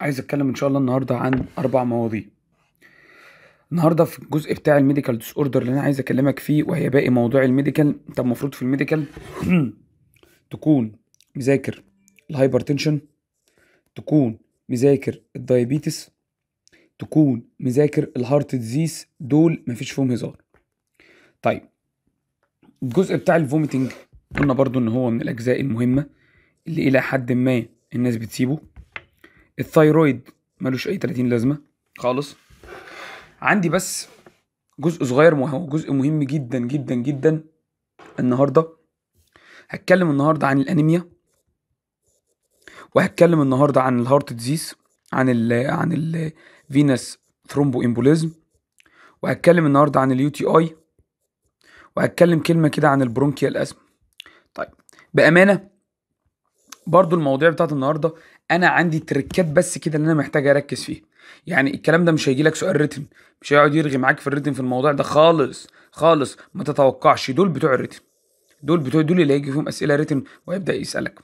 عايز اتكلم ان شاء الله النهارده عن اربع مواضيع النهارده في الجزء بتاع الميديكال ديس اوردر اللي انا عايز اكلمك فيه وهي باقي موضوع الميديكال انت المفروض في الميديكال تكون مذاكر الهايبرتنشن تكون مذاكر الدايابيتس تكون مذاكر الهارت ديزيز دول مفيش فيهم هزار طيب الجزء بتاع الفوميتنج قلنا برضو ان هو من الاجزاء المهمه اللي الى حد ما الناس بتسيبه الثايرويد ملوش اي 30 لازمه خالص عندي بس جزء صغير وهو جزء مهم جدا جدا جدا النهارده هتكلم النهارده عن الانيميا وهتكلم النهارده عن الهارت ديزيز عن ال عن الفينس ثرومبو امبوليزم وهتكلم النهارده عن اليو تي اي وهتكلم كلمه كده عن البرونكيال ازم طيب بامانه برضو المواضيع بتاعت النهارده انا عندي تريكات بس كده اللي انا محتاج اركز فيها يعني الكلام ده مش هيجي لك سؤال ريتم مش هيقعد يرغي معاك في الريتم في الموضوع ده خالص خالص ما تتوقعش دول بتوع الريتم دول بتوع دول اللي هيجي فيهم اسئله ريتم ويبدا يسالك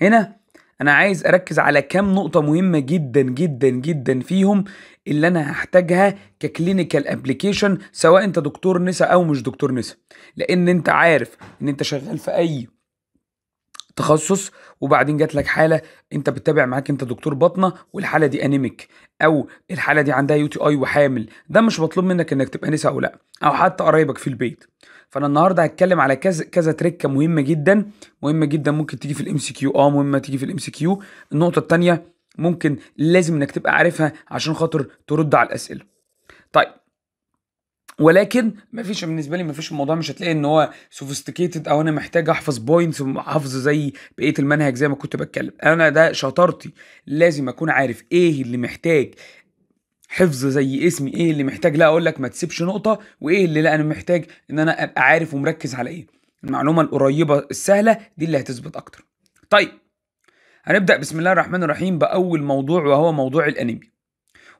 هنا انا عايز اركز على كام نقطه مهمه جدا جدا جدا فيهم اللي انا هحتاجها ككلينيكال ابلكيشن سواء انت دكتور نسا او مش دكتور نسا لان انت عارف ان انت شغال في اي تخصص وبعدين جات لك حاله انت بتتابع معاك انت دكتور بطنه والحاله دي انيميك او الحاله دي عندها يو تي اي وحامل ده مش مطلوب منك انك تبقى نسا او لا او حتى قرايبك في البيت فانا النهارده هتكلم على كذا كذا تريكه مهمه جدا مهمه جدا ممكن تيجي في الام سي كيو اه مهمه تيجي في الام سي كيو النقطه الثانيه ممكن لازم انك تبقى عارفها عشان خاطر ترد على الاسئله طيب ولكن ما فيش بالنسبه لي ما فيش الموضوع مش هتلاقي ان هو سوفيستيكيتد او انا محتاج احفظ بوينتس وحافظه زي بقيه المنهج زي ما كنت بتكلم انا ده شطارتي لازم اكون عارف ايه اللي محتاج حفظ زي اسمي ايه اللي محتاج لا اقول لك ما تسيبش نقطه وايه اللي لا انا محتاج ان انا ابقى عارف ومركز على ايه المعلومه القريبه السهله دي اللي هتثبت اكتر طيب هنبدا بسم الله الرحمن الرحيم باول موضوع وهو موضوع الانيميا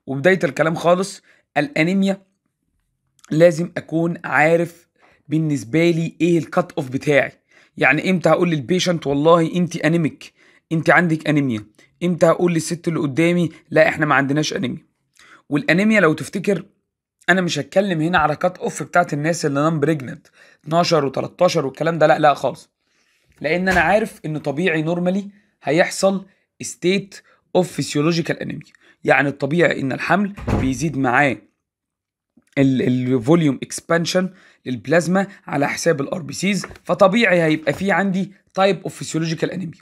وبدايه الكلام خالص الانيميا لازم اكون عارف بالنسبه لي ايه الكات اوف بتاعي يعني امتى هقول للبيشنت والله انت انيميك انت عندك انيميا امتى هقول للست اللي قدامي لا احنا ما عندناش انيميا والانيميا لو تفتكر انا مش هتكلم هنا على كات اوف بتاعت الناس اللي نام بريجننت 12 و13 والكلام ده لا لا خالص لان انا عارف ان طبيعي نورمالي هيحصل ستيت اوف فيسيولوجيكال انيميا يعني الطبيعي ان الحمل بيزيد معاه الفوليوم اكسبانشن للبلازما على حساب الار بي سيز فطبيعي هيبقى في عندي تايب اوف فيسيولوجيكال انيميا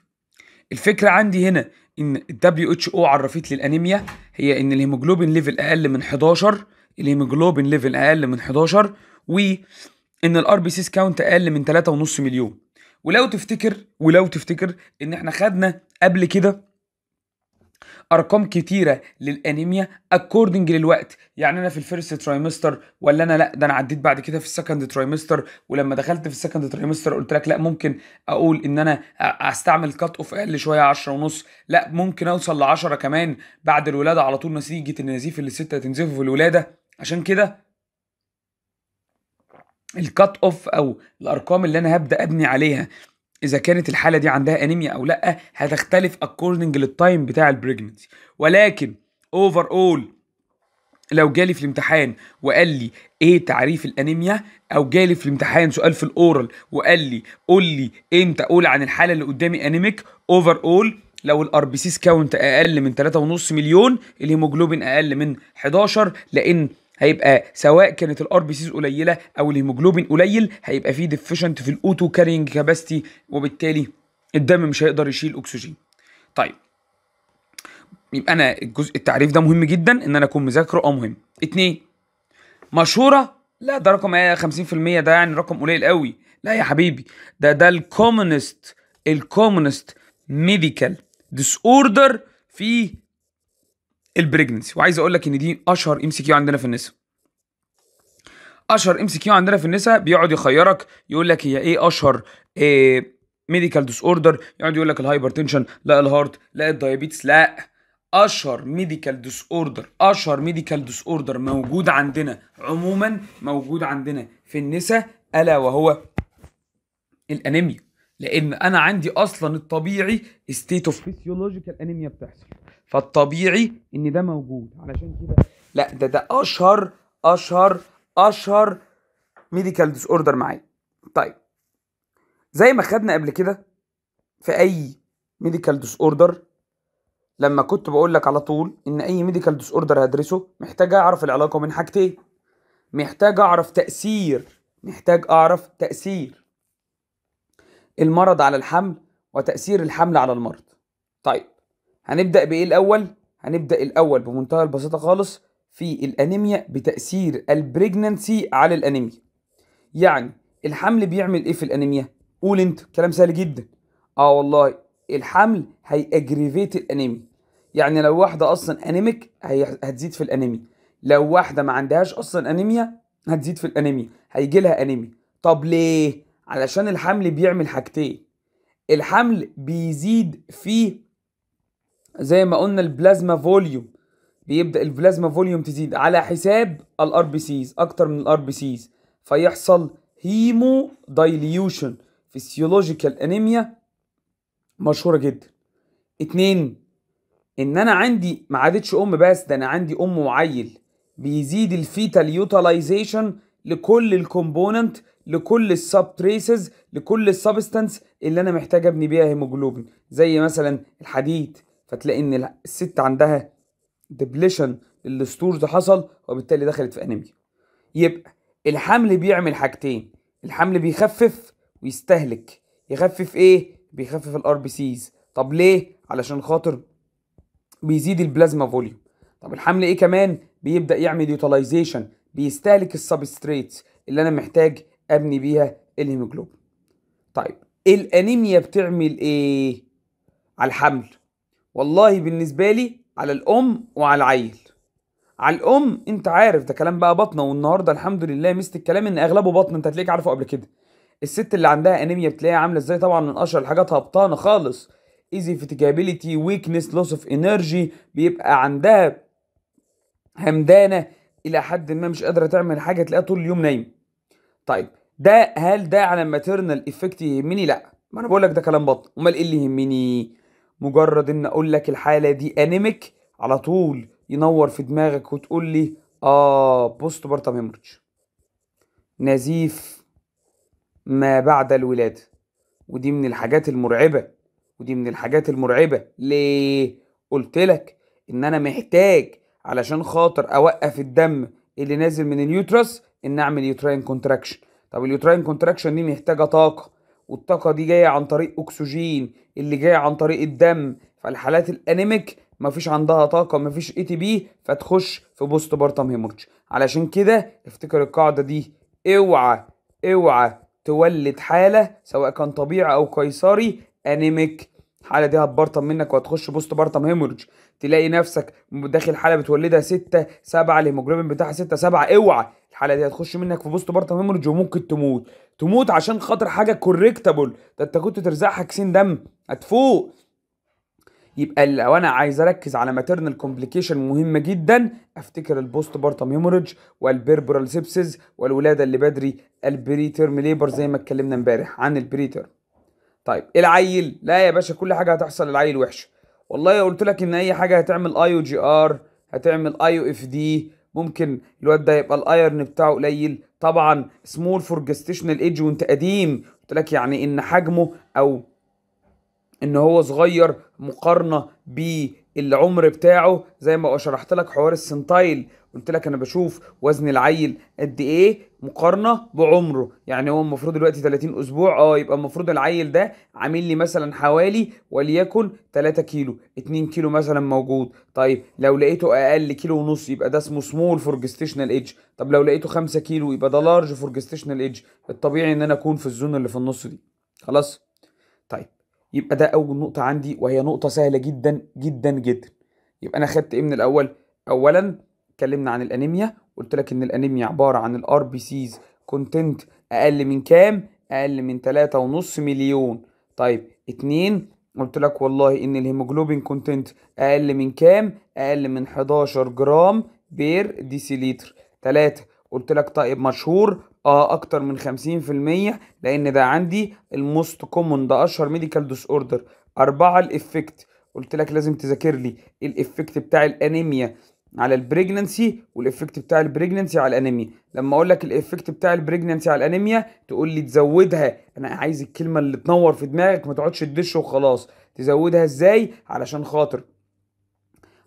الفكره عندي هنا ان الدبليو اتش او عرفت لي الانيميا هي ان الهيموجلوبين ليفل اقل من 11 الهيموجلوبين ليفل اقل من 11 وان الار بي سيز كاونت اقل من 3.5 مليون ولو تفتكر ولو تفتكر ان احنا خدنا قبل كده ارقام كتيره للانيميا اكوردنج للوقت يعني انا في الفيرست ترايمستر ولا انا لا ده انا عديت بعد كده في السكند ترايمستر ولما دخلت في السكند ترايمستر قلت لك لا ممكن اقول ان انا استعمل كات اوف اقل شويه 10 ونص لا ممكن اوصل ل 10 كمان بعد الولاده على طول نتيجه النزيف اللي الست هتنزفه في الولاده عشان كده الكات اوف او الارقام اللي انا هبدا ابني عليها اذا كانت الحاله دي عندها انيميا او لا هتختلف اكوردنج للتايم بتاع البريجننسي ولكن اوفر اول لو جالي في الامتحان وقال لي ايه تعريف الانيميا او جالي في الامتحان سؤال في الاورال وقال لي قول لي امتى اقول عن الحاله اللي قدامي انيميك اوفر اول لو الار بي سيس كاونت اقل من 3.5 مليون الهيموجلوبين اقل من 11 لان هيبقى سواء كانت الار بي سيز قليله او الهيموجلوبين قليل هيبقى فيه ديفيشنت في الاوتو كارينج كاباسيتي وبالتالي الدم مش هيقدر يشيل اكسجين طيب يبقى انا الجزء التعريف ده مهم جدا ان انا اكون مذاكره اه مهم اتنين مشهوره لا ده رقم 50% ده يعني رقم قليل قوي لا يا حبيبي ده ده الكومونست الكومونست ميديكال ديس اوردر في البريجنسي وعايز اقول لك ان دي اشهر ام سي كيو عندنا في النسب اشهر ام سي كيو عندنا في النساء بيقعد يخيرك يقول لك هي ايه اشهر ميديكال ديس اوردر يقعد يقول لك الهايبرتنشن لا الهارت لا الدايابيتس لا اشهر ميديكال ديس اوردر اشهر ميديكال ديس اوردر موجود عندنا عموما موجود عندنا في النساء الا وهو الانيميا لان انا عندي اصلا الطبيعي ستيت اوف فيسيولوجيكال انيميا بتحصل فالطبيعي ان ده موجود علشان كده لا ده ده اشهر اشهر اشهر ميديكال ديس اوردر معايا طيب زي ما خدنا قبل كده في اي ميديكال ديس اوردر لما كنت بقول لك على طول ان اي ميديكال ديس اوردر هدرسه محتاج اعرف العلاقه بين حاجتين محتاج اعرف تاثير محتاج اعرف تاثير المرض على الحمل وتاثير الحمل على المرض طيب هنبدا بايه الاول هنبدا الاول بمنتهى البساطه خالص في الانيميا بتاثير البريجننسي على الانيميا يعني الحمل بيعمل ايه في الانيميا قول انت كلام سهل جدا اه والله الحمل هيأجريفيت الانيميا يعني لو واحده اصلا انيميك هتزيد في الانيميا لو واحده ما عندهاش اصلا انيميا هتزيد في الانيميا هيجي لها انيميا طب ليه علشان الحمل بيعمل حاجتين الحمل بيزيد في زي ما قلنا البلازما فوليوم بيبدا البلازما فوليوم تزيد على حساب الار بي سيز اكتر من الار بي سيز فيحصل هيمو دايليوشن فيسيولوجيكال انيميا مشهوره جدا اتنين ان انا عندي ما عادتش ام بس ده انا عندي ام وعيل بيزيد الفيتال يوتيلايزيشن لكل الكومبوننت لكل السبتريسز لكل السبستانس اللي انا محتاج ابني بيها هيموجلوبين زي مثلا الحديد فتلاقي ان الست عندها ديبليشن للستورز ده حصل وبالتالي دخلت في انيميا يبقى الحمل بيعمل حاجتين الحمل بيخفف ويستهلك يخفف ايه بيخفف الار بي سيز طب ليه علشان خاطر بيزيد البلازما فوليوم طب الحمل ايه كمان بيبدا يعمل يوتيلايزيشن بيستهلك السبستريتس اللي انا محتاج ابني بيها الهيموجلوبين طيب الانيميا بتعمل ايه على الحمل والله بالنسبه لي على الام وعلى العيل على الام انت عارف ده كلام بقى بطنه والنهارده الحمد لله ميزه الكلام ان اغلبه بطن انت هتلاقيك عارفه قبل كده الست اللي عندها انيميا بتلاقيها عامله ازاي طبعا من اشهر الحاجات هبطانه خالص ايزي فيتيجابيلتي ويكنس لوس اوف انرجي بيبقى عندها همدانه الى حد ما مش قادره تعمل حاجه تلاقيها طول اليوم نايم طيب ده هل ده على الماتيرنال افكت يهمني لا ما انا بقول لك ده كلام بطن امال ايه اللي يهمني مجرد ان اقول لك الحاله دي انيميك على طول ينور في دماغك وتقول لي اه بوست بارتم هيمورج نزيف ما بعد الولاده ودي من الحاجات المرعبه ودي من الحاجات المرعبه ليه قلت لك ان انا محتاج علشان خاطر اوقف الدم اللي نازل من اليوترس ان اعمل يوتراين كونتراكشن طب اليوتراين كونتراكشن دي محتاجه طاقه والطاقه دي جايه عن طريق اكسجين اللي جاي عن طريق الدم فالحالات الانيميك مفيش عندها طاقه مفيش اي تي بي فتخش في بوست بارتم هيمورج علشان كده افتكر القاعده دي اوعى اوعى تولد حاله سواء كان طبيعي او قيصري انيميك الحاله دي هتبرطم منك وهتخش بوست بارتم هيمورج تلاقي نفسك داخل حاله بتولدها 6 7 الهيموجلوبين بتاعها 6 7 اوعى الحاله دي هتخش منك في بوست بارتم هيمورج وممكن تموت تموت عشان خاطر حاجه كوريكتابل ده انت كنت ترزعها كسين دم هتفوق يبقى لو انا عايز اركز على ماتيرنال كومبليكيشن مهمه جدا افتكر البوست بارتم هيموريدج والبيربرال سيبسز والولاده اللي بدري البري تيرم ليبر زي ما اتكلمنا امبارح عن البري تيرم طيب العيل لا يا باشا كل حاجه هتحصل العيل وحشه والله قلت لك ان اي حاجه هتعمل اي جي ار هتعمل اي اف دي ممكن الواد ده يبقى الايرن بتاعه قليل طبعا سمول فور جستيشنال ايج وانت قديم قلت لك يعني ان حجمه او ان هو صغير مقارنه بالعمر بتاعه زي ما شرحت لك حوار السنتايل قلت لك انا بشوف وزن العيل قد ايه مقارنه بعمره يعني هو المفروض دلوقتي 30 اسبوع اه يبقى المفروض العيل ده عامل لي مثلا حوالي وليكن 3 كيلو 2 كيلو مثلا موجود طيب لو لقيته اقل كيلو ونص يبقى ده اسمه سمول فور جستيشنال ايدج طب لو لقيته 5 كيلو يبقى ده لارج فور جستيشنال ايدج الطبيعي ان انا اكون في الزون اللي في النص دي خلاص طيب يبقى ده اول نقطه عندي وهي نقطه سهله جدا جدا جدا يبقى انا خدت ايه من الاول اولا اتكلمنا عن الانيميا قلت لك ان الانيميا عباره عن الار بي سيز كونتنت اقل من كام اقل من 3.5 مليون طيب اتنين قلت لك والله ان الهيموجلوبين كونتنت اقل من كام اقل من 11 جرام بير ديسيليتر تلاتة قلت لك طيب مشهور اه اكتر من 50% لان ده عندي الموست كومون ده اشهر ميديكال ديس اوردر أربعة الإفكت قلت لك لازم تذاكر لي الإفكت بتاع الأنيميا على البريجننسي والإفكت بتاع البريجننسي على الأنيميا لما أقول لك الإفكت بتاع البريجننسي على الأنيميا تقول لي تزودها أنا عايز الكلمة اللي تنور في دماغك ما تقعدش تدش وخلاص تزودها إزاي علشان خاطر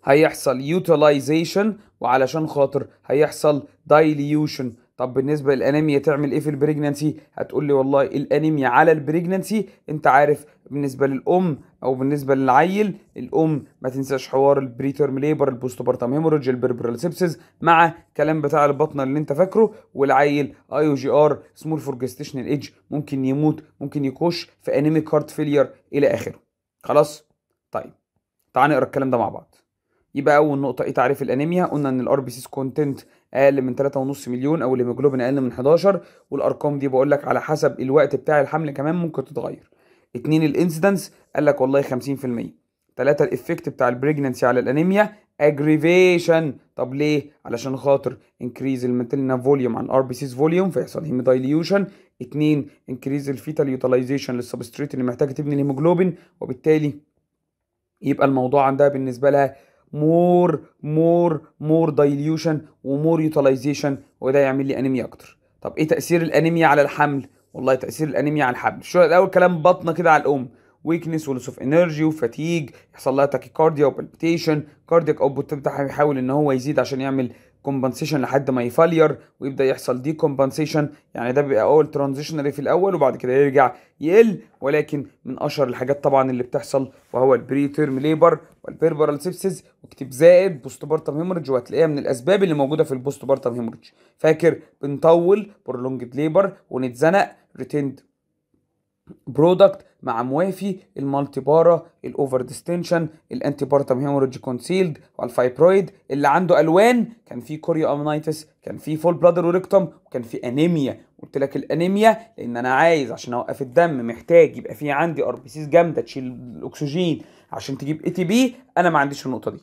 هيحصل يوتيلايزيشن وعلشان خاطر هيحصل دايليوشن طب بالنسبه للانيميا تعمل ايه في البريجننسي هتقول لي والله الانيميا على البريجننسي انت عارف بالنسبه للام او بالنسبه للعيل الام ما تنساش حوار البريترم ليبر البوست بارتم هيموراج البربرال سيبسز مع كلام بتاع البطنه اللي انت فاكره والعيل اي او جي ار سمول فورجستيشنال ايدج ممكن يموت ممكن يخش في انيمي كارت فيلير الى اخره خلاص طيب تعال نقرا الكلام ده مع بعض يبقى اول نقطه ايه تعريف الانيميا قلنا ان الار بي سيز كونتنت اقل من 3.5 مليون او الهيموجلوبين اقل من 11 والارقام دي بقول لك على حسب الوقت بتاع الحمل كمان ممكن تتغير اتنين الانسيدنس قال لك والله 50% تلاتة الافكت بتاع البريجننسي على الانيميا اجريفيشن طب ليه علشان خاطر انكريز المنتلنا فوليوم عن ار بي سيز فوليوم فيحصل هيمودايليوشن اتنين انكريز الفيتال يوتلايزيشن للسبستريت اللي محتاجه تبني الهيموجلوبين وبالتالي يبقى الموضوع عندها بالنسبه لها مور مور مور دايليوشن ومور يوتلايزيشن وده يعمل لي انيميا اكتر طب ايه تاثير الانيميا على الحمل والله تاثير الانيميا على الحمل شو الاول كلام بطنه كده على الام ويكنس ولوس اوف انرجي وفاتيج يحصل لها تاكيكارديا وبالبيتيشن كاردياك اوبوت بتاعها بيحاول ان هو يزيد عشان يعمل كومبنسيشن لحد ما يفالير ويبدا يحصل دي كومبنسيشن يعني ده بيبقى اول ترانزيشنري في الاول وبعد كده يرجع يقل ولكن من اشهر الحاجات طبعا اللي بتحصل وهو البري تيرم ليبر والبيربرال سيبسز واكتب زائد بوست بارتم هيمرج وهتلاقيها من الاسباب اللي موجوده في البوست بارتم هيمرج فاكر بنطول برولونجد ليبر ونتزنق ريتند برودكت مع موافي المالتي بارا الاوفر ديستنشن الانتي بارتم هيموريدج كونسيلد والفايبرويد اللي عنده الوان كان في كوريا امنايتس كان في فول بلادر وريكتوم وكان في انيميا قلت لك الانيميا لان انا عايز عشان اوقف الدم محتاج يبقى في عندي ار بي سيز جامده تشيل الاكسجين عشان تجيب اي تي بي انا ما عنديش النقطه دي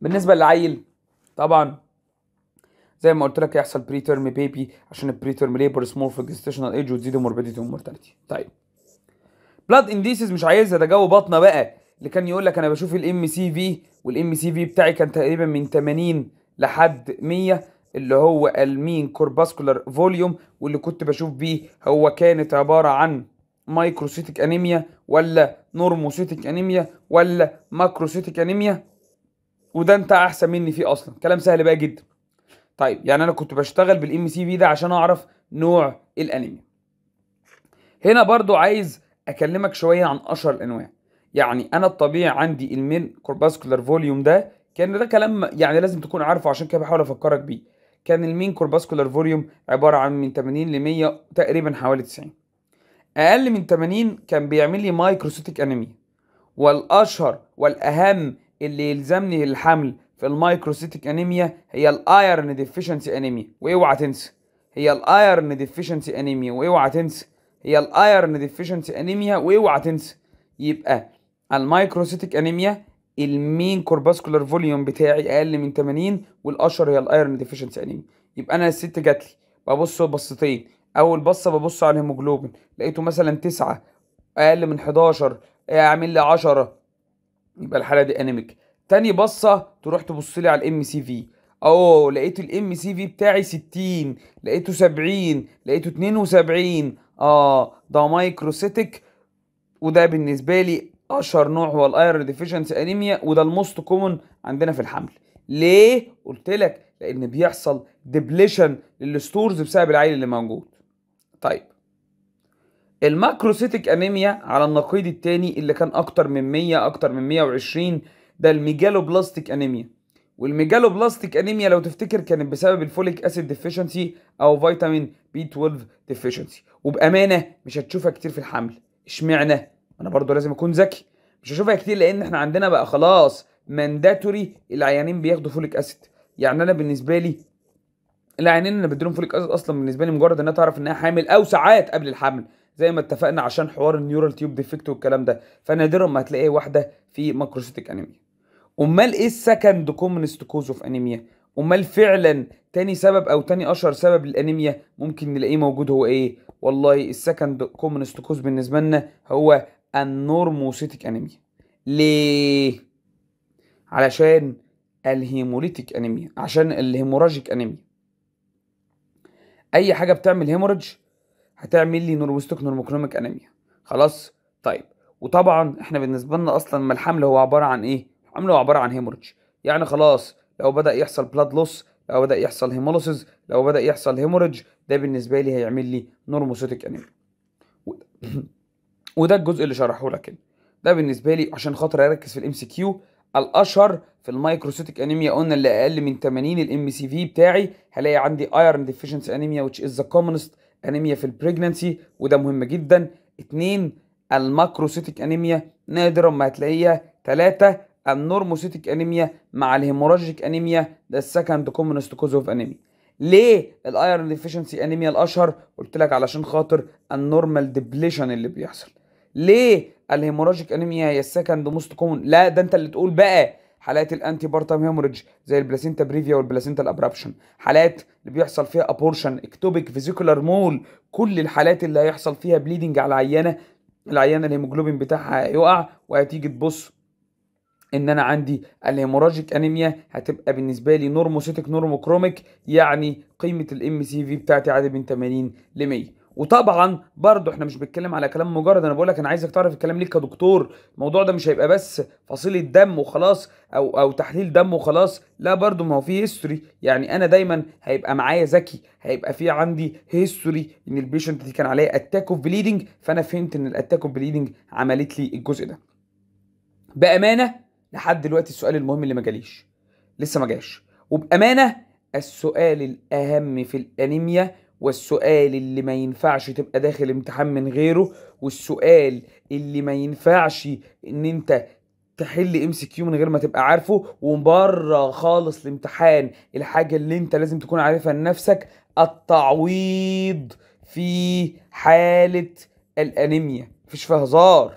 بالنسبه للعيل طبعا زي ما قلت لك يحصل بري تيرم بيبي عشان البري تيرم ليبر سمول في الجستيشنال ايج وتزيد موربيديتي ومورتاليتي طيب بلاد انديسز مش عايزها ده جو بطنه بقى اللي كان يقول لك انا بشوف الام سي في والام سي في بتاعي كان تقريبا من 80 لحد 100 اللي هو المين كورباسكولار فوليوم واللي كنت بشوف بيه هو كانت عباره عن مايكروسيتك انيميا ولا نورموسيتك انيميا ولا ماكروسيتك انيميا وده انت احسن مني فيه اصلا كلام سهل بقى جدا طيب يعني انا كنت بشتغل بالام سي في ده عشان اعرف نوع الانمي هنا برضو عايز اكلمك شويه عن اشهر الانواع يعني انا الطبيعي عندي المين كورباسكولار فوليوم ده كان ده كلام يعني لازم تكون عارفه عشان كده بحاول افكرك بيه كان المين كورباسكولار فوليوم عباره عن من 80 ل 100 تقريبا حوالي 90 اقل من 80 كان بيعمل لي مايكروسيتيك انيميا والاشهر والاهم اللي يلزمني الحمل في المايكروسيتيك انيميا هي الايرن ديفيشنسي انيميا واوعى تنسى هي الايرن ديفيشنسي انيميا واوعى تنسى هي الايرن ديفيشنسي انيميا واوعى تنسى يبقى المايكروسيتيك انيميا المين كورباسكولار فوليوم بتاعي اقل من 80 والاشهر هي الايرن ديفيشنسي انيميا يبقى انا الست جات لي ببص بصتين اول بصه ببص على الهيموجلوبين لقيته مثلا 9 اقل من 11 اعمل لي 10 يبقى الحاله دي انيميك تاني بصه تروح تبص لي على الام سي في اوه لقيت الام سي في بتاعي 60 لقيته 70 لقيته 72 اه ده مايكروسيتك وده بالنسبه لي اشهر نوع هو الاير ديفيشنسي انيميا وده الموست كومن عندنا في الحمل ليه قلت لك لان بيحصل ديبليشن للستورز بسبب العيل اللي موجود طيب الماكروسيتك انيميا على النقيض التاني اللي كان اكتر من 100 اكتر من 120 ده الميجالوبلاستيك انيميا والميجالوبلاستيك انيميا لو تفتكر كانت بسبب الفوليك اسيد ديفيشنسي او فيتامين بي 12 ديفيشنسي وبامانه مش هتشوفها كتير في الحمل اشمعنى انا برضو لازم اكون ذكي مش هشوفها كتير لان احنا عندنا بقى خلاص مانداتوري العيانين بياخدوا فوليك اسيد يعني انا بالنسبه لي العيانين اللي بديلهم فوليك اسيد اصلا بالنسبه لي مجرد انها تعرف انها حامل او ساعات قبل الحمل زي ما اتفقنا عشان حوار النيورال تيوب ديفكت والكلام ده فنادرا ما هتلاقي واحده في ماكروسيتيك انيميا امال ايه السكند كومنست كوز اوف انيميا امال فعلا تاني سبب او تاني اشهر سبب للانيميا ممكن نلاقيه موجود هو ايه والله السكند كومنست كوز بالنسبه لنا هو النورموسيتيك انيميا ليه علشان الهيموليتيك انيميا عشان الهيموراجيك انيميا اي حاجه بتعمل هيموراج هتعمل لي نورموستيك نورموكروميك انيميا خلاص طيب وطبعا احنا بالنسبه لنا اصلا ما الحمل هو عباره عن ايه عامله عباره عن هيموريدج يعني خلاص لو بدا يحصل بلاد لوس لو بدا يحصل هيمولوسيس لو بدا يحصل هيموريدج ده بالنسبه لي هيعمل لي نورموسيتك انيميا وده الجزء اللي شرحه لك ده بالنسبه لي عشان خاطر اركز في الام سي كيو الاشهر في المايكروسيتك انيميا قلنا اللي اقل من 80 الام سي في بتاعي هلاقي عندي ايرن ديفيشنس انيميا which از ذا كومنست انيميا في البريجننسي وده مهم جدا اتنين الماكروسيتك انيميا نادرا ما هتلاقيها ثلاثة النورموسيتيك انيميا مع الهيموراجيك انيميا ده السكند كومنست كوز اوف انيميا ليه الايرون ديفيشنسي انيميا الاشهر قلت لك علشان خاطر النورمال ديبليشن اللي بيحصل ليه الهيموراجيك انيميا هي السكند موست كومن لا ده انت اللي تقول بقى حالات الانتي بارتام هيموريدج زي البلاسينتا بريفيا والبلاسينتا الابرابشن حالات اللي بيحصل فيها ابورشن اكتوبيك فيزيكولار مول كل الحالات اللي هيحصل فيها بليدنج على العيانه العيانه الهيموجلوبين بتاعها هيقع وهتيجي تبص ان انا عندي الهيموراجيك انيميا هتبقى بالنسبه لي نورموسيتك نورموكروميك يعني قيمه الام سي في بتاعتي عادي من 80 ل 100 وطبعا برضو احنا مش بنتكلم على كلام مجرد انا بقول لك انا عايزك تعرف الكلام ليك كدكتور الموضوع ده مش هيبقى بس فصيله دم وخلاص او او تحليل دم وخلاص لا برضو ما هو في هيستوري يعني انا دايما هيبقى معايا ذكي هيبقى في عندي هيستوري ان البيشنت دي كان عليها اتاك اوف بليدنج فانا فهمت ان الاتاك اوف بليدنج عملت لي الجزء ده بامانه لحد دلوقتي السؤال المهم اللي ما جاليش لسه ما جاش وبامانه السؤال الاهم في الانيميا والسؤال اللي ما ينفعش تبقى داخل امتحان من غيره والسؤال اللي ما ينفعش ان انت تحل ام سي كيو من غير ما تبقى عارفه وبره خالص الامتحان الحاجه اللي انت لازم تكون عارفها لنفسك التعويض في حاله الانيميا مفيش فيها هزار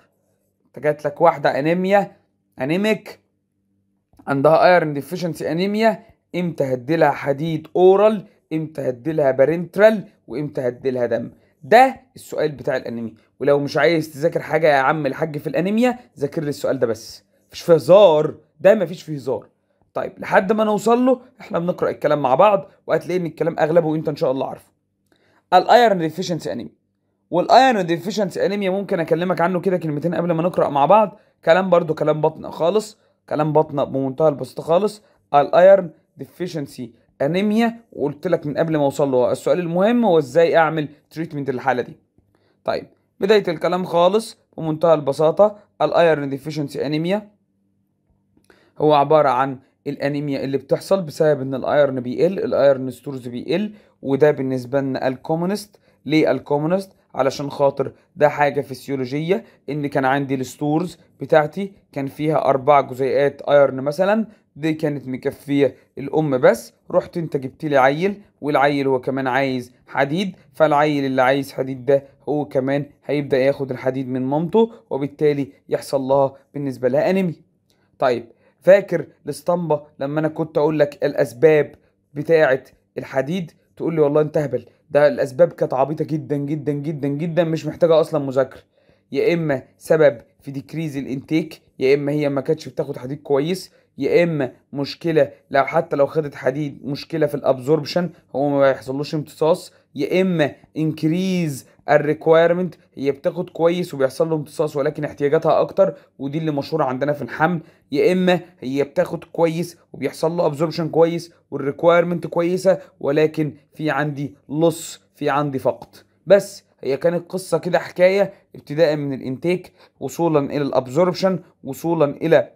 انت جات لك واحده انيميا انيميك عندها ايرن ديفيشنسي انيميا امتى هديلها حديد اورال امتى هديلها بارنترال وامتى هديلها دم ده السؤال بتاع الانيميا ولو مش عايز تذاكر حاجه يا عم الحاج في الانيميا ذاكر لي السؤال ده بس مفيش فيه هزار ده مفيش فيه هزار طيب لحد ما نوصل له احنا بنقرا الكلام مع بعض وهتلاقي ان الكلام اغلبه انت ان شاء الله عارفه الايرن ديفيشنسي انيميا والايرن ديفيشنسي انيميا ممكن اكلمك عنه كده كلمتين قبل ما نقرا مع بعض كلام برضو كلام بطن خالص كلام بطن بمنتهى البساطة خالص الايرن ديفيشنسي انيميا وقلت لك من قبل ما اوصل له السؤال المهم هو ازاي اعمل تريتمنت للحالة دي طيب بداية الكلام خالص بمنتهى البساطة الايرن ديفيشنسي انيميا هو عبارة عن الانيميا اللي بتحصل بسبب ان الايرن بيقل الايرن ستورز بيقل وده بالنسبة لنا الكومونست ليه الكومونست علشان خاطر ده حاجه فسيولوجيه ان كان عندي الستورز بتاعتي كان فيها اربع جزيئات ايرن مثلا دي كانت مكفيه الام بس رحت انت جبت لي عيل والعيل هو كمان عايز حديد فالعيل اللي عايز حديد ده هو كمان هيبدا ياخد الحديد من مامته وبالتالي يحصل لها بالنسبه لها انيميا طيب فاكر الاسطمبه لما انا كنت اقول لك الاسباب بتاعه الحديد تقول لي والله انت هبل ده الاسباب كانت عبيطه جدا جدا جدا جدا مش محتاجه اصلا مذاكره يا اما سبب في ديكريز الانتيك يا اما هي ما كانتش بتاخد حديد كويس يا اما مشكله لو حتى لو خدت حديد مشكله في الابزوربشن هو ما بيحصلوش امتصاص يا اما انكريز الريكويرمنت هي بتاخد كويس وبيحصل له امتصاص ولكن احتياجاتها اكتر ودي اللي مشهوره عندنا في الحمل يا اما هي بتاخد كويس وبيحصل له ابزوربشن كويس والريكويرمنت كويسه ولكن في عندي لص في عندي فقد بس هي كانت قصه كده حكايه ابتداء من الانتيك وصولا الى الابزوربشن وصولا الى